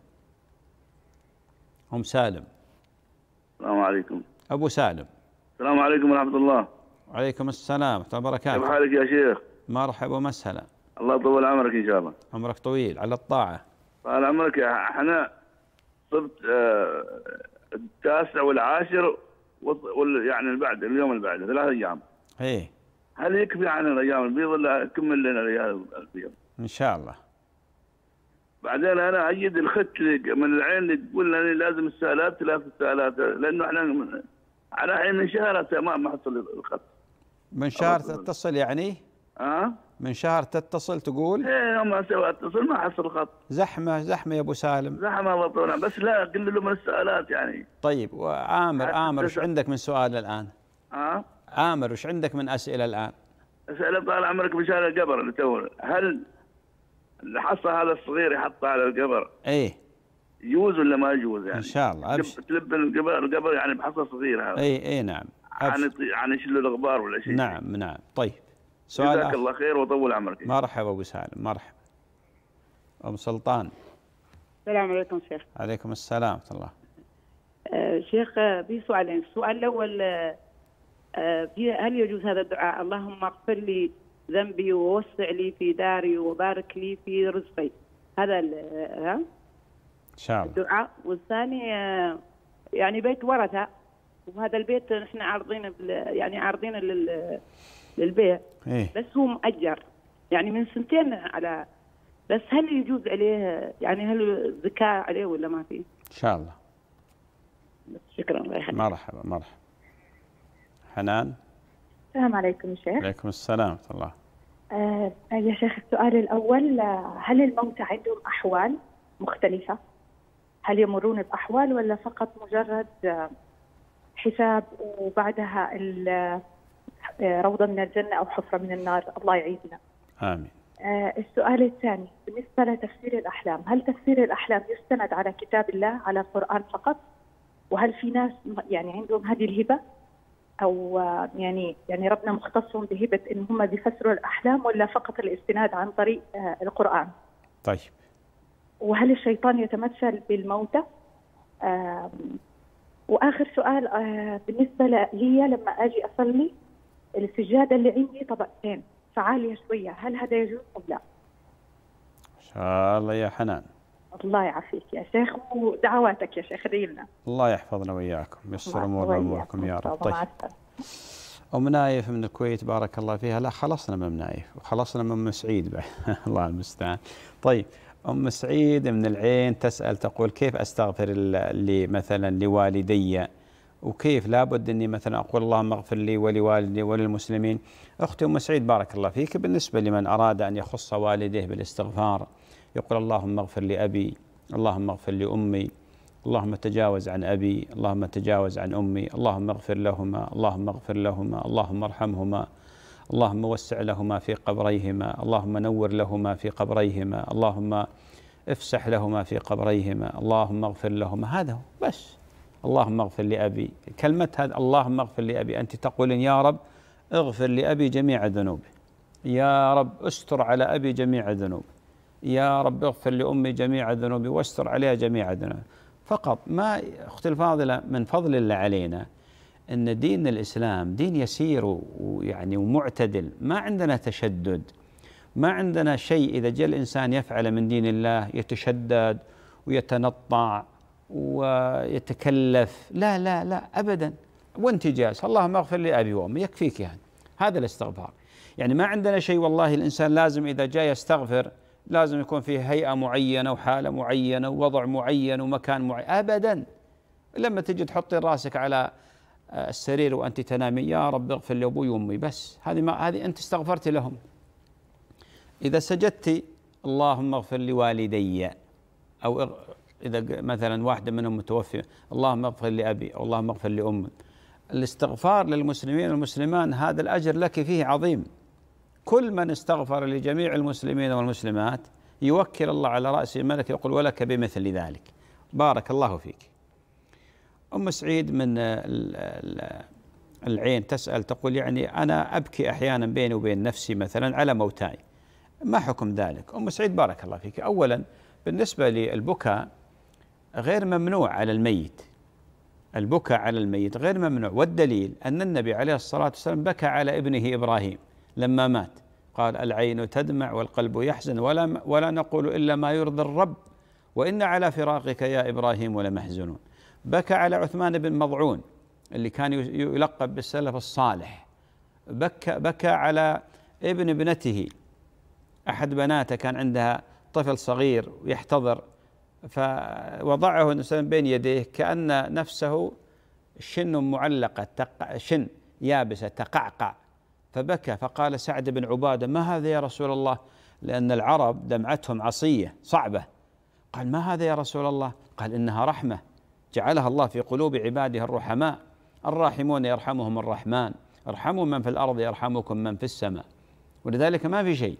أم سالم السلام عليكم أبو سالم السلام عليكم ورحمة الله وعليكم السلام ورحمة الله وبركاته كيف حالك يا شيخ مرحبا ومسهلا الله يطول عمرك إن شاء الله عمرك طويل على الطاعة طال عمرك احنا صرت آه، التاسع والعاشر وال يعني اللي بعد اليوم اللي بعده ثلاث ايام ايه هل يكفي عن الايام البيض ولا كمل لنا الايام البيض؟ ان شاء الله. بعدين انا ايد الخت من العين اللي تقول لي لازم السالات ثلاث السالات لانه احنا على عين من شهر ما ما حصل الخط. من شهر تتصل يعني؟ ها؟ أه؟ من شهر تتصل تقول؟ ايه ما اسوي اتصل ما حصل خط. زحمه زحمه يا ابو سالم. زحمه بطولة بس لا قل له من السؤالات يعني. طيب وعامر عامر ايش عندك من سؤال الان؟ ها؟ أه؟ عامر وش عندك من اسئله الان؟ اسئله طال عمرك مشان القبر اللي تو هل الحصى هذا الصغير يحطه على القبر؟ ايه يجوز ولا ما يجوز يعني؟ ان شاء الله أبشر. تلب القبر القبر يعني بحصى صغير هذا ايه ايه نعم عن عن يشيل الغبار ولا شيء نعم نعم طيب سؤال جزاك الله خير وطول عمرك مرحبا ابو سالم مرحبا ام سلطان السلام عليكم شيخ عليكم السلام ورحمه الله آه، شيخ آه، في سؤالين السؤال الاول آه، آه، هل يجوز هذا الدعاء اللهم اغفر لي ذنبي ووسع لي في داري وبارك لي في رزقي هذا آه، ها شعب. الدعاء والثاني آه، يعني بيت ورثه وهذا البيت نحن عارضينه يعني عارضينه لل للبيع إيه؟ بس هو مؤجر يعني من سنتين على بس هل يجوز عليه يعني هل الزكاه عليه ولا ما في؟ ان شاء الله شكرا الله يخليك مرحبا مرحبا حنان السلام عليكم يا شيخ عليكم السلام ورحمة الله آه يا شيخ السؤال الأول آه، هل الموتى عندهم أحوال مختلفة؟ هل يمرون بأحوال ولا فقط مجرد آه، حساب وبعدها آه، روضة من الجنة أو حفرة من النار الله يعيدنا آمين آه السؤال الثاني بالنسبة لتفسير الأحلام هل تفسير الأحلام يستند على كتاب الله على القرآن فقط وهل في ناس يعني عندهم هذه الهبة او يعني يعني ربنا مختصهم بهبه ان هم بيفسروا الاحلام ولا فقط الاستناد عن طريق آه، القران طيب وهل الشيطان يتمثل بالموتى واخر سؤال آه، بالنسبه لي لما اجي اصلي السجاده اللي عندي طبقتين فعاليه شويه هل هذا يجوز ام لا ان شاء الله يا حنان الله يعافيك يا شيخ ودعواتك يا شيخ ريلنا الله يحفظنا وإياكم يسر أمورنا واموركم يا رب طيب. طيب أم نايف من الكويت بارك الله فيها لا خلصنا من أم نايف وخلصنا من أم سعيد بعد (laughs) الله المستعان طيب أم سعيد من العين تسأل تقول كيف أستغفر لي مثلا لوالدي وكيف لابد أني مثلا أقول اللهم اغفر لي ولوالدي وللمسلمين أختي أم سعيد بارك الله فيك بالنسبة لمن أراد أن يخص والديه بالاستغفار يقول اللهم اغفر لأبي اللهم اغفر لأمي اللهم تجاوز عن أبي اللهم تجاوز عن أمي اللهم اغفر لهما اللهم اغفر لهما اللهم ارحمهما اللهم وسع لهما في قبريهما اللهم نور لهما في قبريهما اللهم افسح لهما في قبريهما اللهم اغفر لهما هذا هو بس اللهم اغفر لأبي كلمة هذا اللهم اغفر لأبي أنت تقولين يا رب اغفر لأبي جميع ذنوبه يا رب استر على أبي جميع ذنوبه يا رب اغفر لأمي جميع ذنوبي واستر عليها جميع ذنوبي فقط ما أختي الفاضلة من فضل الله علينا أن دين الإسلام دين يسير ويعني ومعتدل ما عندنا تشدد ما عندنا شيء إذا جاء الإنسان يفعل من دين الله يتشدد ويتنطع ويتكلف لا لا لا أبدا وانتجاس اللهم اغفر لأبي وأمي يكفيك يعني هذا الاستغفار يعني ما عندنا شيء والله الإنسان لازم إذا جاء يستغفر لازم يكون فيه هيئة معينة وحالة معينة ووضع معين ومكان معين أبدا لما تجي تحطي راسك على آه، السرير وأنت تنامي يا رب اغفر لي أبوي وأمي بس هذه ما هذه أنت استغفرت لهم إذا سجدت اللهم اغفر لوالدي أو إذا مثلا واحدة منهم متوفية اللهم اغفر لأبي أو اللهم اغفر لأمي الاستغفار للمسلمين والمسلمان هذا الأجر لك فيه عظيم كل من استغفر لجميع المسلمين والمسلمات يوكل الله على رأسه ملك يقول ولك بمثل ذلك بارك الله فيك أم سعيد من العين تسأل تقول يعني أنا أبكي أحيانا بيني وبين نفسي مثلا على موتاي ما حكم ذلك أم سعيد بارك الله فيك أولا بالنسبة للبكاء غير ممنوع على الميت البكاء على الميت غير ممنوع والدليل أن النبي عليه الصلاة والسلام بكى على ابنه إبراهيم لما مات قال العين تدمع والقلب يحزن ولا ولا نقول الا ما يرضي الرب وان على فراقك يا ابراهيم لمحزنون بكى على عثمان بن مضعون اللي كان يلقب بالسلف الصالح بكى بكى على ابن ابنته احد بناته كان عندها طفل صغير يحتضر فوضعه النبي بين يديه كأن نفسه شن معلقة شن يابسة تقعقع فبكى فقال سعد بن عباده ما هذا يا رسول الله لان العرب دمعتهم عصيه صعبه قال ما هذا يا رسول الله قال انها رحمه جعلها الله في قلوب عباده الرحماء الراحمون يرحمهم الرحمن ارحموا من في الارض يرحمكم من في السماء ولذلك ما في شيء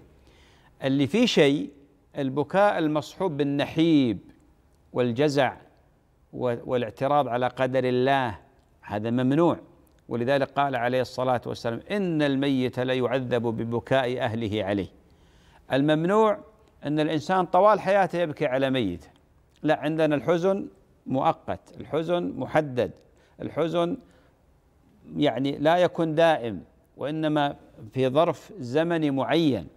اللي في شيء البكاء المصحوب بالنحيب والجزع والاعتراض على قدر الله هذا ممنوع ولذلك قال عليه الصلاة والسلام إن الميت لا يعذب ببكاء أهله عليه الممنوع أن الإنسان طوال حياته يبكي على ميته لا عندنا الحزن مؤقت الحزن محدد الحزن يعني لا يكون دائم وإنما في ظرف زمني معين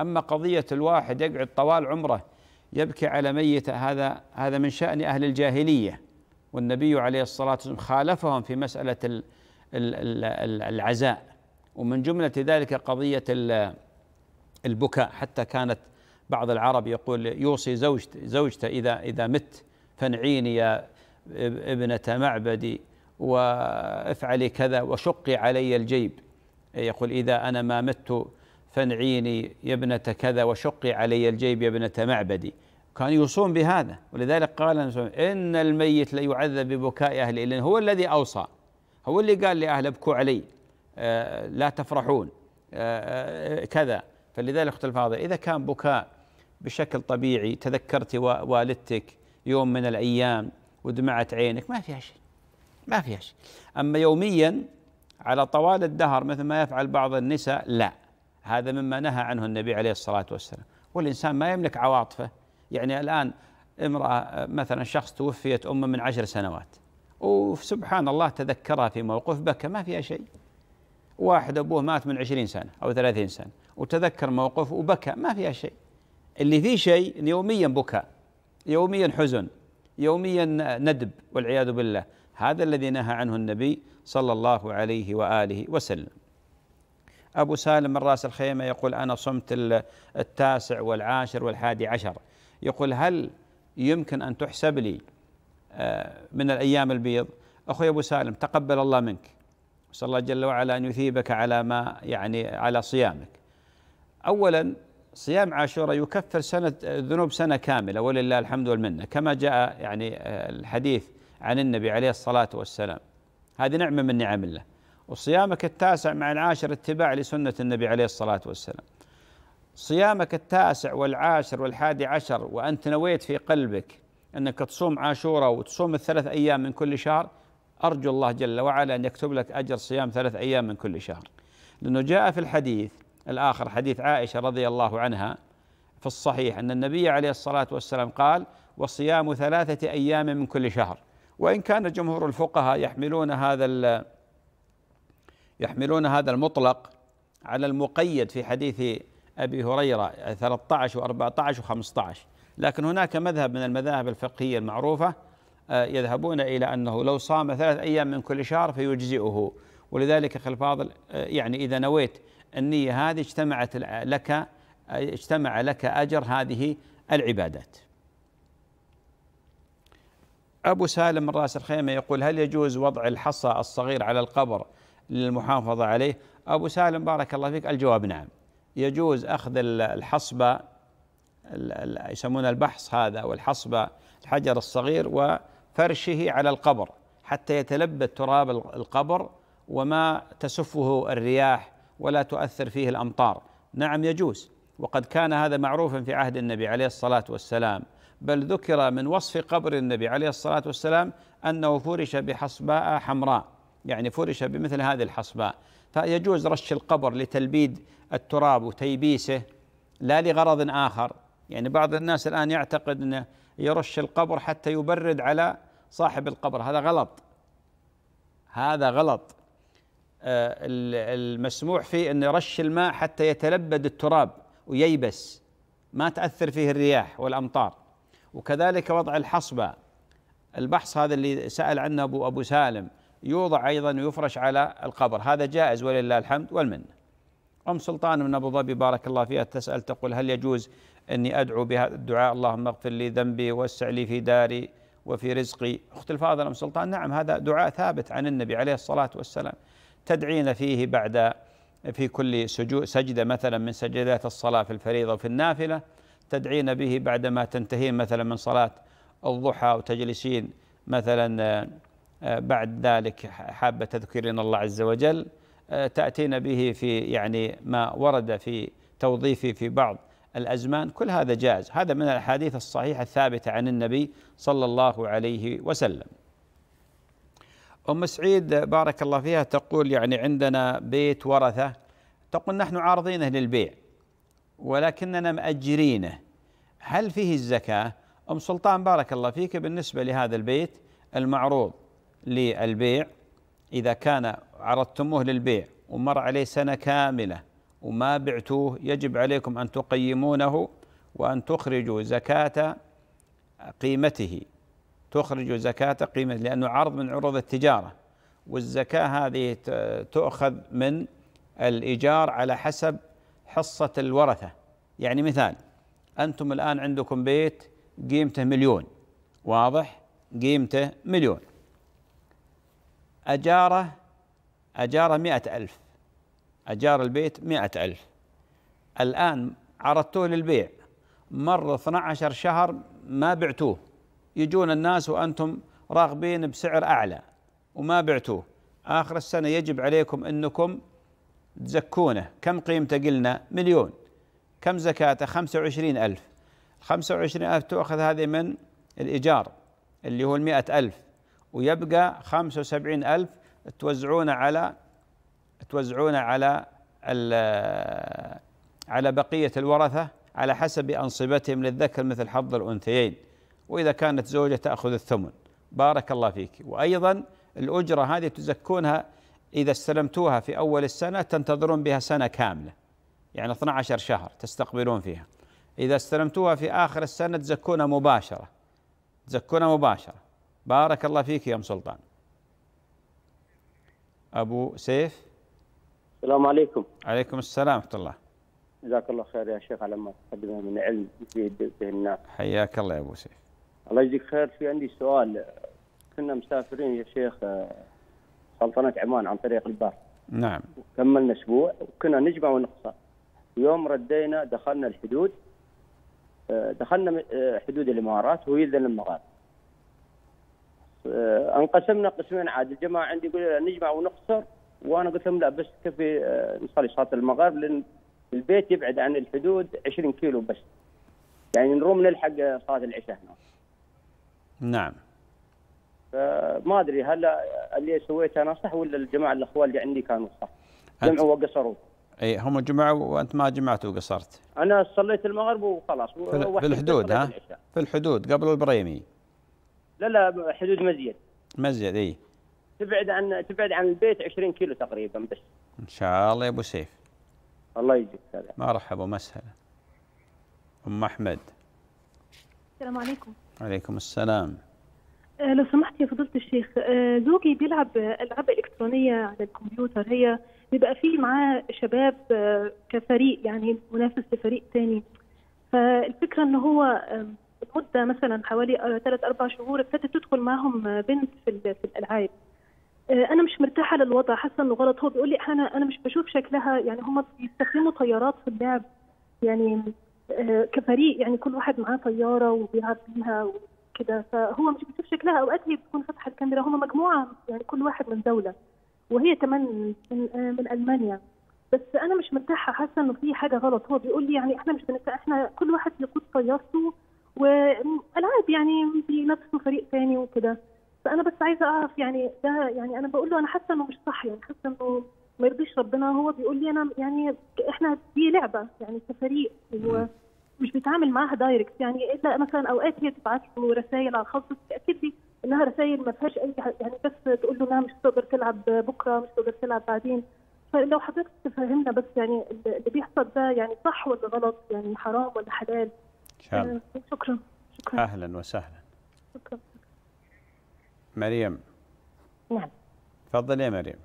أما قضية الواحد يقعد طوال عمره يبكي على ميته هذا هذا من شأن أهل الجاهلية والنبي عليه الصلاة والسلام خالفهم في مسألة العزاء ومن جملة ذلك قضية البكاء حتى كانت بعض العرب يقول يوصي زوجته زوجته إذا إذا مت فانعيني يا ابنة معبدي وافعلي كذا وشقي علي الجيب يقول إذا أنا ما مت فانعيني يا ابنة كذا وشقي علي الجيب يا ابنة معبدي كان يوصون بهذا ولذلك قال إن الميت ليعذب ببكاء أهله لأنه هو الذي أوصى هو اللي قال لأهله ابكوا علي آه، لا تفرحون آه، آه، كذا فلذلك اخت الفاضل اذا كان بكاء بشكل طبيعي تذكرت والدتك يوم من الايام ودمعت عينك ما فيها شيء ما فيها شيء اما يوميا على طوال الدهر مثل ما يفعل بعض النساء لا هذا مما نهى عنه النبي عليه الصلاه والسلام والانسان ما يملك عواطفه يعني الان امراه مثلا شخص توفيت امه من عشر سنوات وسبحان الله تذكرها في موقف بكى ما فيها شيء واحد أبوه مات من عشرين سنة أو ثلاثين سنة وتذكر موقف وبكى ما فيها شيء اللي فيه شيء يوميا بكاء يوميا حزن يوميا ندب والعياذ بالله هذا الذي نهى عنه النبي صلى الله عليه وآله وسلم أبو سالم من راس الخيمة يقول أنا صمت التاسع والعاشر والحادي عشر يقول هل يمكن أن تحسب لي آه، من الأيام البيض أخوي أبو سالم تقبل الله منك صلى الله جل وعلا أن يثيبك على ما يعني على صيامك أولا صيام عاشوراء يكفر سنة ذنوب سنة كاملة ولله الحمد والمنة كما جاء يعني الحديث عن النبي عليه الصلاة والسلام هذه نعمة من نعم الله وصيامك التاسع مع العاشر اتباع لسنة النبي عليه الصلاة والسلام صيامك التاسع والعاشر والحادي عشر وأنت نويت في قلبك أنك تصوم عاشوراء وتصوم الثلاث أيام من كل شهر أرجو الله جل وعلا أن يكتب لك أجر صيام ثلاث أيام من كل شهر لأنه جاء في الحديث الآخر حديث عائشة رضي الله عنها في الصحيح أن النبي عليه الصلاة والسلام قال وصيام ثلاثة أيام من كل شهر وإن كان جمهور الفقهاء يحملون هذا يحملون هذا المطلق على المقيد في حديث أبي هريرة 13 و14 و15 لكن هناك مذهب من المذاهب الفقهية المعروفة آه، يذهبون إلى أنه لو صام ثلاث أيام من كل شهر فيجزئه ولذلك أخي الفاضل آه، يعني إذا نويت النية هذه اجتمعت لك آه، اجتمع لك أجر هذه العبادات أبو سالم من رأس الخيمة يقول هل يجوز وضع الحصى الصغير على القبر للمحافظة عليه أبو سالم بارك الله فيك الجواب نعم يجوز أخذ الحصبة يسمون البحص هذا والحصبة الحجر الصغير وفرشه على القبر حتى يتلبد تراب القبر وما تسفه الرياح ولا تؤثر فيه الأمطار نعم يجوز وقد كان هذا معروفا في عهد النبي عليه الصلاة والسلام بل ذكر من وصف قبر النبي عليه الصلاة والسلام أنه فرش بحصباء حمراء يعني فرش بمثل هذه الحصباء فيجوز رش القبر لتلبيد التراب وتيبيسه لا لغرض آخر يعني بعض الناس الآن يعتقد أنه يرش القبر حتى يبرد على صاحب القبر هذا غلط هذا غلط آه، المسموح فيه أن رش الماء حتى يتلبد التراب وييبس ما تأثر فيه الرياح والأمطار وكذلك وضع الحصبة البحص هذا اللي سأل عنه أبو أبو سالم يوضع أيضا ويفرش على القبر هذا جائز ولله الحمد والمنة أم سلطان من أبو ظبي بارك الله فيها تسأل تقول هل يجوز أني أدعو بهذا الدعاء اللهم اغفر لي ذنبي ووسع لي في داري وفي رزقي أخت الفاضل أم سلطان نعم هذا دعاء ثابت عن النبي عليه الصلاة والسلام تدعين فيه بعد في كل سجود سجدة مثلا من سجدات الصلاة في الفريضة وفي النافلة تدعين به بعدما تنتهين مثلا من صلاة الضحى وتجلسين مثلا آه، بعد ذلك حابة تذكرين الله عز وجل آه، تأتين به في يعني ما ورد في توظيفه في بعض الأزمان كل هذا جائز هذا من الأحاديث الصحيحة الثابتة عن النبي صلى الله عليه وسلم أم سعيد بارك الله فيها تقول يعني عندنا بيت ورثة تقول نحن عارضينه للبيع ولكننا مأجرينه هل فيه الزكاة أم سلطان بارك الله فيك بالنسبة لهذا البيت المعروض للبيع إذا كان عرضتموه للبيع ومر عليه سنة كاملة وما بعتوه يجب عليكم أن تقيمونه وأن تخرجوا زكاة قيمته تخرجوا زكاة قيمته لأنه عرض من عروض التجارة والزكاة هذه تؤخذ من الإيجار على حسب حصة الورثة يعني مثال أنتم الآن عندكم بيت قيمته مليون واضح قيمته مليون أجاره أجاره مئة ألف أجار البيت مئة ألف الآن عرضتوه للبيع مر 12 شهر ما بعتوه يجون الناس وأنتم راغبين بسعر أعلى وما بعتوه آخر السنة يجب عليكم أنكم تزكونه كم قيمته قلنا مليون كم زكاته خمسة وعشرين ألف خمسة وعشرين ألف تؤخذ هذه من الإيجار اللي هو المئة ألف ويبقى خمسة وسبعين ألف توزعونه على توزعونه على على بقية الورثة على حسب أنصبتهم للذكر مثل حظ الأنثيين وإذا كانت زوجة تأخذ الثمن بارك الله فيك وأيضا الأجرة هذه تزكونها إذا استلمتوها في أول السنة تنتظرون بها سنة كاملة يعني 12 شهر تستقبلون فيها إذا استلمتوها في آخر السنة تزكونها مباشرة تزكونها مباشرة بارك الله فيك يا أم سلطان أبو سيف السلام عليكم. عليكم السلام ورحمه الله. جزاك الله خير يا شيخ على ما تقدمه من علم يفيد به الناس. حياك الله يا ابو سيف. الله يجزيك خير في عندي سؤال كنا مسافرين يا شيخ آه، سلطنه عمان عن طريق البر. نعم. كملنا اسبوع وكنا نجمع ونقصر. يوم ردينا دخلنا الحدود آه، دخلنا آه، حدود الامارات وهي ذا المغارب. انقسمنا قسمين عاد الجماعه عندي يقول نجمع ونقصر وانا قلت لهم لا بس تكفي آه، نصلي صلاه المغرب لان البيت يبعد عن الحدود 20 كيلو بس يعني نروم نلحق آه، صلاه العشاء هنا نعم فما آه، ادري هل اللي سويته انا صح ولا الجماعه الاخوان اللي عندي كانوا صح جمعوا وقصروا اي هم جمعوا وانت ما جمعت وقصرت انا صليت المغرب وخلاص في الحدود ها في الحدود قبل البريمي لا لا حدود مزيد مزيد اي تبعد عن تبعد عن البيت 20 كيلو تقريبا بس ان شاء الله يا ابو سيف الله يجزيك سلام مرحبا ومسهلا ام احمد السلام عليكم وعليكم السلام أه لو سمحت يا فضيلة الشيخ أه زوجي بيلعب ألعاب إلكترونية على الكمبيوتر هي بيبقى فيه معاه شباب أه كفريق يعني منافس لفريق تاني فالفكرة إن هو مدة مثلا حوالي ثلاث أه، أربع شهور ابتدت تدخل معاهم أه، بنت في, في الألعاب آه، انا مش مرتاحه للوضع حاسه انه غلط هو بيقول لي انا انا مش بشوف شكلها يعني هم بيستخدموا طيارات في اللعب يعني آه، كفريق يعني كل واحد معاه طياره وبيلعب بيها وكده فهو مش بيشوف شكلها اوقات هي بتكون فاتحه الكاميرا هم مجموعه يعني كل واحد من دوله وهي كمان من, آه، من المانيا بس انا مش مرتاحه حاسه انه في حاجه غلط هو بيقول لي يعني احنا مش بنت... احنا كل واحد يقود طيارته والعاب يعني بينافسوا فريق ثاني وكده انا بس عايزه اعرف يعني ده يعني انا بقول له انا حاسه انه مش صح يعني حاسه انه ما يرضيش ربنا هو بيقول لي انا يعني احنا دي لعبه يعني كفريق ومش بيتعامل معاها دايركت يعني الا مثلا اوقات هي تبعت له رسائل على الخاص اكيد لي انها رسائل ما فيهاش اي يعني بس تقول له انها مش تقدر تلعب بكره مش تقدر تلعب بعدين فلو حضرتك تفهمنا بس يعني اللي بيحصل ده يعني صح ولا غلط يعني حرام ولا حلال ان شاء الله آه، شكرا شكرا اهلا وسهلا شكرا مريم نعم تفضلي يا مريم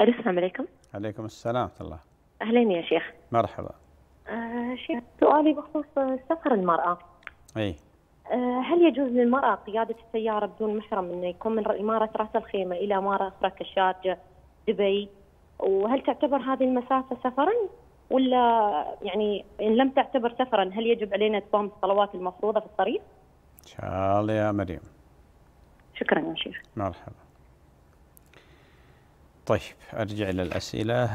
السلام عليكم عليكم السلام ورحمة الله أهلين يا شيخ مرحبا آه شيخ سؤالي بخصوص سفر المرأة أي آه هل يجوز للمرأة قيادة السيارة بدون محرم أنه يكون من إمارة رأس الخيمة إلى إمارة أخرى كالشارجة دبي وهل تعتبر هذه المسافة سفرا ولا يعني إن لم تعتبر سفرا هل يجب علينا تقوم الصلوات المفروضة في الطريق؟ إن شاء الله يا مريم شكرا يا شيخ مرحبا طيب ارجع الى الاسئله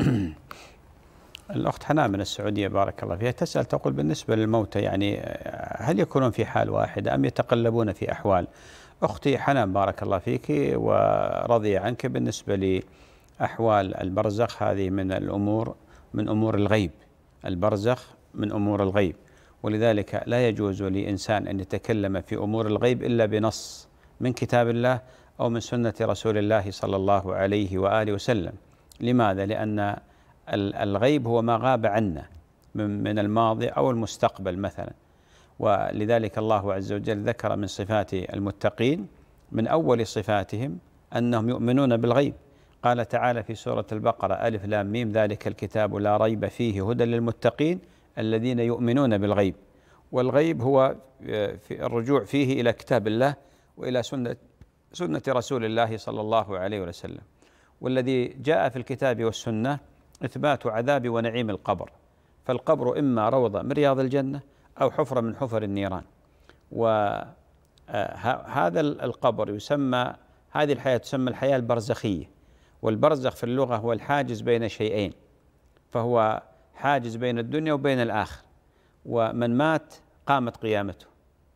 (clears throat) الاخت حنان من السعوديه بارك الله فيها تسال تقول بالنسبه للموتى يعني آه، هل يكونون في حال واحد ام يتقلبون في احوال؟ اختي حنان بارك الله فيك ورضي عنك بالنسبه لاحوال البرزخ هذه من الامور من امور الغيب البرزخ من امور الغيب ولذلك لا يجوز لإنسان أن يتكلم في أمور الغيب إلا بنص من كتاب الله أو من سنة رسول الله صلى الله عليه وآله وسلم لماذا؟ لأن الغيب هو ما غاب عنا من الماضي أو المستقبل مثلا ولذلك الله عز وجل ذكر من صفات المتقين من أول صفاتهم أنهم يؤمنون بالغيب قال تعالى في سورة البقرة ألف لام ميم ذلك الكتاب لا ريب فيه هدى للمتقين الذين يؤمنون بالغيب والغيب هو آه، في الرجوع فيه الى كتاب الله والى سنه سنه رسول الله صلى الله عليه وسلم والذي جاء في الكتاب والسنه اثبات عذاب ونعيم القبر فالقبر اما روضه من رياض الجنه او حفره من حفر النيران وهذا آه، القبر يسمى هذه الحياه تسمى الحياه البرزخيه والبرزخ في اللغه هو الحاجز بين شيئين فهو حاجز بين الدنيا وبين الآخر ومن مات قامت قيامته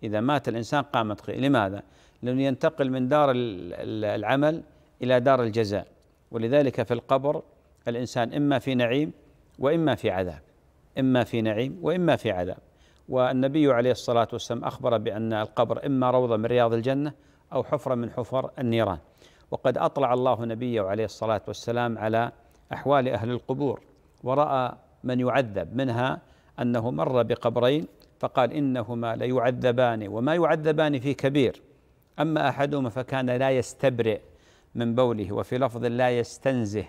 إذا مات الإنسان قامت قيامته لماذا؟ لأنه ينتقل من دار العمل إلى دار الجزاء ولذلك في القبر الإنسان إما في نعيم وإما في عذاب إما في نعيم وإما في عذاب والنبي عليه الصلاة والسلام أخبر بأن القبر إما روضة من رياض الجنة أو حفرة من حفر النيران وقد أطلع الله نبيه عليه الصلاة والسلام على أحوال أهل القبور ورأى من يعذب منها أنه مر بقبرين فقال إنهما ليعذبان وما يعذبان في كبير أما أحدهما فكان لا يستبرئ من بوله وفي لفظ لا يستنزه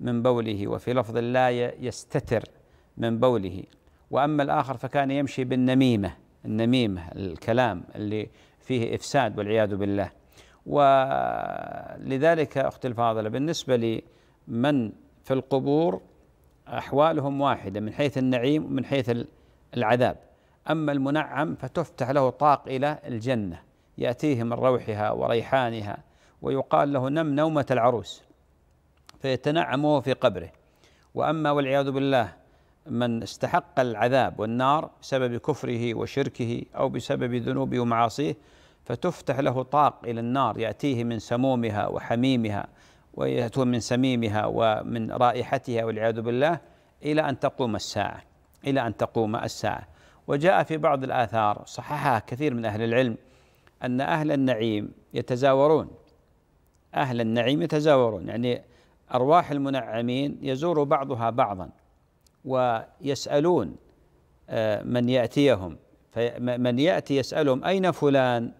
من بوله وفي لفظ لا يستتر من بوله وأما الآخر فكان يمشي بالنميمة النميمة الكلام اللي فيه إفساد والعياذ بالله ولذلك أختي الفاضلة بالنسبة لمن في القبور أحوالهم واحدة من حيث النعيم ومن حيث العذاب أما المنعم فتفتح له طاق إلى الجنة يأتيه من روحها وريحانها ويقال له نم نومة العروس فيتنعم وهو في قبره وأما والعياذ بالله من استحق العذاب والنار بسبب كفره وشركه أو بسبب ذنوبه ومعاصيه فتفتح له طاق إلى النار يأتيه من سمومها وحميمها ويأتون من سميمها ومن رائحتها والعياذ بالله إلى أن تقوم الساعة إلى أن تقوم الساعة وجاء في بعض الآثار صححها كثير من أهل العلم أن أهل النعيم يتزاورون أهل النعيم يتزاورون يعني أرواح المنعمين يزور بعضها بعضا ويسألون آه، من يأتيهم من يأتي يسألهم أين فلان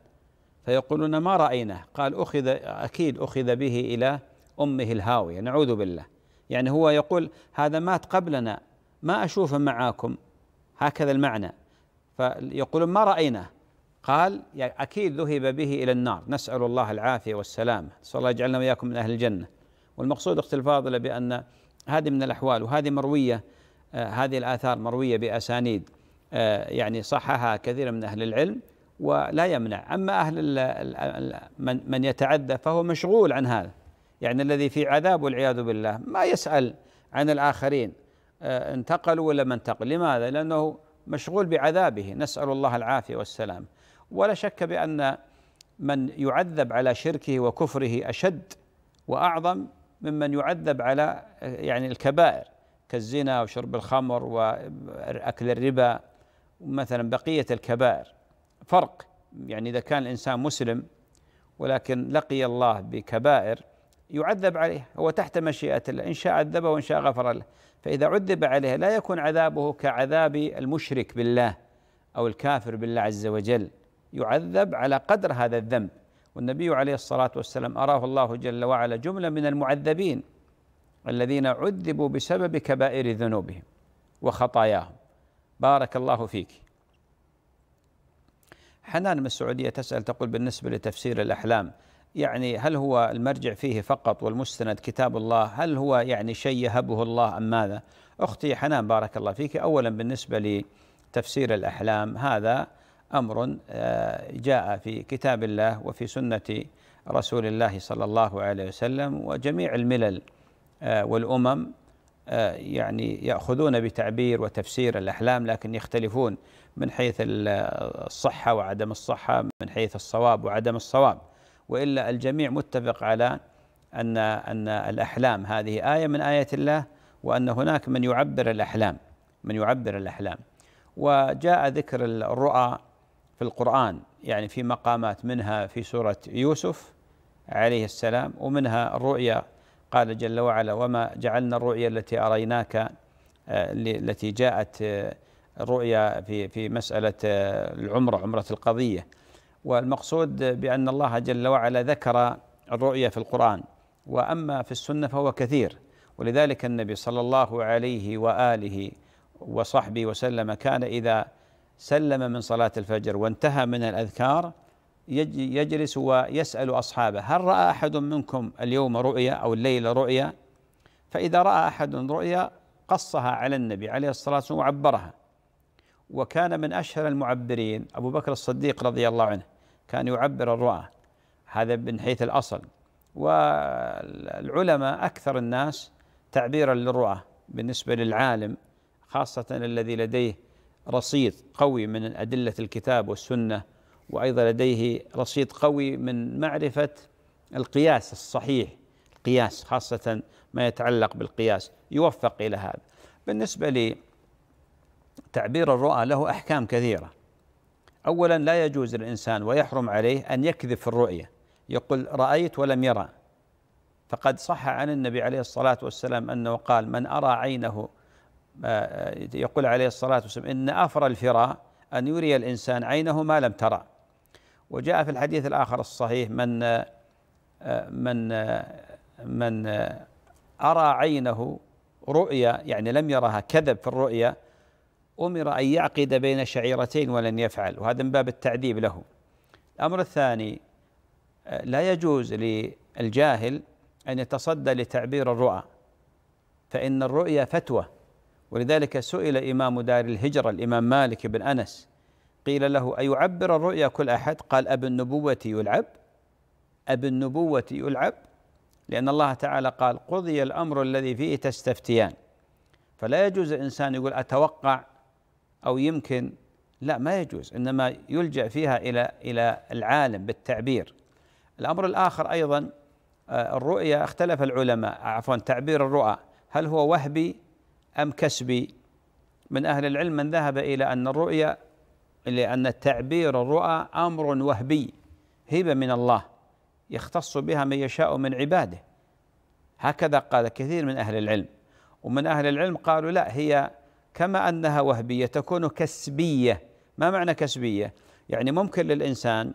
فيقولون ما رأيناه قال أخذ أكيد أخذ به إلى أمه الهاوية نعوذ بالله يعني هو يقول هذا مات قبلنا ما أشوفه معاكم هكذا المعنى فيقول ما رأيناه قال يعني أكيد ذهب به إلى النار نسأل الله العافية والسلامة نسأل الله يجعلنا وإياكم من أهل الجنة والمقصود أخت الفاضلة بأن هذه من الأحوال وهذه مروية آه هذه الآثار مروية بأسانيد آه يعني صحها كثير من أهل العلم ولا يمنع أما أهل الـ من من يتعدى فهو مشغول عن هذا يعني الذي في عذاب والعياذ بالله ما يسأل عن الآخرين آه، انتقلوا ولا ما انتقل لماذا؟ لأنه مشغول بعذابه نسأل الله العافية والسلام ولا شك بأن من يعذب على شركه وكفره أشد وأعظم ممن يعذب على يعني الكبائر كالزنا وشرب الخمر وأكل الربا مثلا بقية الكبائر فرق يعني إذا كان الإنسان مسلم ولكن لقي الله بكبائر يعذب عليها هو تحت مشيئة الله إن شاء عذبه وإن شاء غفر له فإذا عذب عليها لا يكون عذابه كعذاب المشرك بالله أو الكافر بالله عز وجل يعذب على قدر هذا الذنب والنبي عليه الصلاة والسلام أراه الله جل وعلا جملة من المعذبين الذين عذبوا بسبب كبائر ذنوبهم وخطاياهم بارك الله فيك حنان من السعودية تسأل تقول بالنسبة لتفسير الأحلام يعني هل هو المرجع فيه فقط والمستند كتاب الله هل هو يعني شيء يهبه الله أم ماذا أختي حنان بارك الله فيك أولا بالنسبة لتفسير الأحلام هذا أمر آه، جاء في كتاب الله وفي سنة رسول الله صلى الله عليه وسلم وجميع الملل آه، والأمم آه، يعني يأخذون بتعبير وتفسير الأحلام لكن يختلفون من حيث الصحة وعدم الصحة من حيث الصواب وعدم الصواب والا الجميع متفق على ان ان الاحلام هذه ايه من ايات الله وان هناك من يعبر الاحلام من يعبر الاحلام وجاء ذكر الرؤى في القران يعني في مقامات منها في سوره يوسف عليه السلام ومنها الرؤيا قال جل وعلا وما جعلنا الرؤيا التي اريناك آه، التي جاءت الرؤيا آه، في في مساله آه، العمره عمره القضيه والمقصود بأن الله جل وعلا ذكر الرؤية في القرآن وأما في السنة فهو كثير ولذلك النبي صلى الله عليه وآله وصحبه وسلم كان إذا سلم من صلاة الفجر وانتهى من الأذكار يجلس ويسأل أصحابه هل رأى أحد منكم اليوم رؤيا أو الليلة رؤيا فإذا رأى أحد رؤيا قصها على النبي عليه الصلاة والسلام وعبرها وكان من أشهر المعبرين أبو بكر الصديق رضي الله عنه كان يعبر الرؤى هذا من حيث الأصل والعلماء أكثر الناس تعبيرا للرؤى بالنسبة للعالم خاصة الذي لديه رصيد قوي من أدلة الكتاب والسنة وأيضا لديه رصيد قوي من معرفة القياس الصحيح القياس خاصة ما يتعلق بالقياس يوفق إلى هذا بالنسبة لي تعبير الرؤى له احكام كثيره اولا لا يجوز للانسان ويحرم عليه ان يكذب في الرؤيه يقول رايت ولم يرى فقد صح عن النبي عليه الصلاه والسلام انه قال من ارى عينه آه، يقول عليه الصلاه والسلام ان افر الفراء ان يري الانسان عينه ما لم ترى وجاء في الحديث الاخر الصحيح من آه، من آه، من ارى عينه رؤيا يعني لم يرها كذب في الرؤيا أمر أن يعقد بين شعيرتين ولن يفعل وهذا من باب التعذيب له الأمر الثاني آه، لا يجوز للجاهل أن يتصدى لتعبير الرؤى فإن الرؤيا فتوى ولذلك سئل إمام دار الهجرة الإمام مالك بن أنس قيل له أيعبر الرؤيا كل أحد قال أب النبوة يلعب أب النبوة يلعب لأن الله تعالى قال قضي الأمر الذي فيه تستفتيان فلا يجوز الإنسان يقول أتوقع او يمكن لا ما يجوز انما يلجا فيها الى الى العالم بالتعبير الامر الاخر ايضا آه، الرؤيا اختلف العلماء عفوا تعبير الرؤى هل هو وهبي ام كسبي من اهل العلم من ذهب الى ان الرؤيا لان تعبير الرؤى امر وهبي هبه من الله يختص بها من يشاء من عباده هكذا قال كثير من اهل العلم ومن اهل العلم قالوا لا هي كما انها وهبيه تكون كسبيه ما معنى كسبيه يعني ممكن للانسان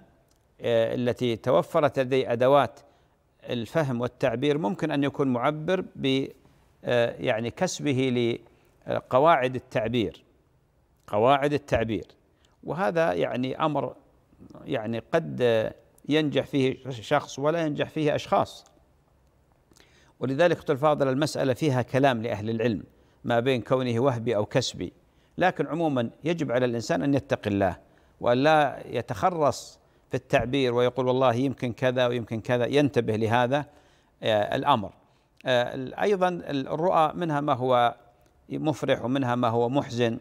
آه، التي توفرت لديه ادوات الفهم والتعبير ممكن ان يكون معبر ب آه، يعني كسبه لقواعد التعبير قواعد التعبير وهذا يعني امر يعني قد ينجح فيه شخص ولا ينجح فيه اشخاص ولذلك اخت الفاضل المساله فيها كلام لاهل العلم ما بين كونه وهبي او كسبي لكن عموما يجب على الانسان ان يتقي الله وان لا يتخرص في التعبير ويقول والله يمكن كذا ويمكن كذا ينتبه لهذا آه، الامر آه، ايضا الرؤى منها ما هو مفرح ومنها ما هو محزن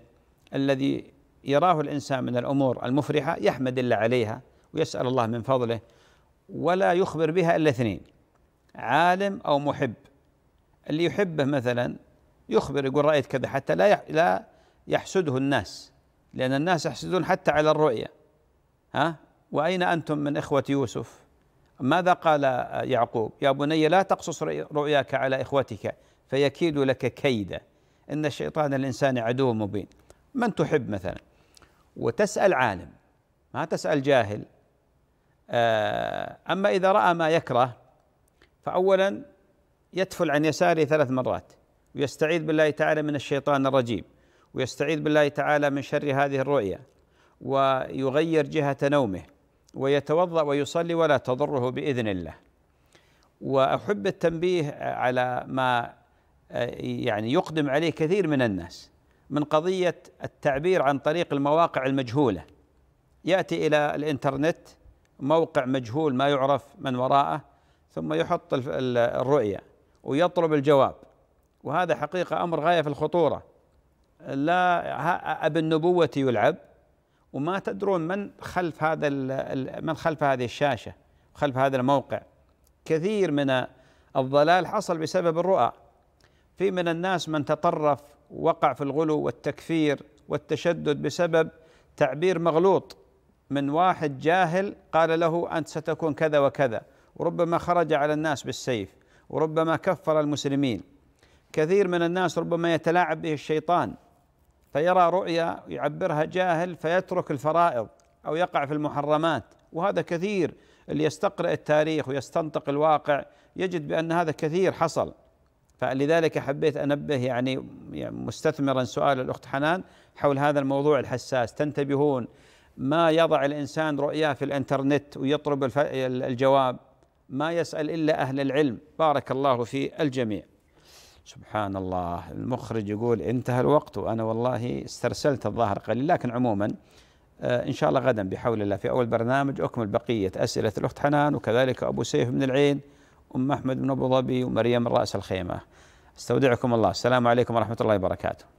الذي يراه الانسان من الامور المفرحه يحمد الله عليها ويسال الله من فضله ولا يخبر بها الا اثنين عالم او محب اللي يحبه مثلا يخبر يقول رأيت كذا حتى لا لا يحسده الناس لأن الناس يحسدون حتى على الرؤيا ها وأين أنتم من إخوة يوسف ماذا قال يعقوب يا بني لا تقصص رؤياك على إخوتك فيكيد لك كيدا إن الشيطان الإنسان عدو مبين من تحب مثلا وتسأل عالم ما تسأل جاهل آه، أما إذا رأى ما يكره فأولا يتفل عن يساره ثلاث مرات ويستعيذ بالله تعالى من الشيطان الرجيم ويستعيذ بالله تعالى من شر هذه الرؤيا ويغير جهة نومه ويتوضأ ويصلي ولا تضره بإذن الله وأحب التنبيه على ما يعني يقدم عليه كثير من الناس من قضية التعبير عن طريق المواقع المجهولة يأتي إلى الإنترنت موقع مجهول ما يعرف من وراءه ثم يحط الرؤية ويطلب الجواب وهذا حقيقة أمر غاية في الخطورة لا أب النبوة يلعب وما تدرون من خلف هذا من خلف هذه الشاشة خلف هذا الموقع كثير من الضلال حصل بسبب الرؤى في من الناس من تطرف وقع في الغلو والتكفير والتشدد بسبب تعبير مغلوط من واحد جاهل قال له انت ستكون كذا وكذا وربما خرج على الناس بالسيف وربما كفر المسلمين كثير من الناس ربما يتلاعب به الشيطان فيرى رؤيا يعبرها جاهل فيترك الفرائض او يقع في المحرمات وهذا كثير اللي يستقرئ التاريخ ويستنطق الواقع يجد بان هذا كثير حصل فلذلك حبيت انبه يعني مستثمرا سؤال الاخت حنان حول هذا الموضوع الحساس تنتبهون ما يضع الانسان رؤياه في الانترنت ويطلب الجواب ما يسال الا اهل العلم بارك الله في الجميع سبحان الله المخرج يقول انتهى الوقت وانا والله استرسلت الظاهر قليل لكن عموما آه، ان شاء الله غدا بحول الله في اول برنامج اكمل بقيه اسئله الاخت حنان وكذلك ابو سيف من العين ام احمد من ابو ظبي ومريم من راس الخيمه استودعكم الله السلام عليكم ورحمه الله وبركاته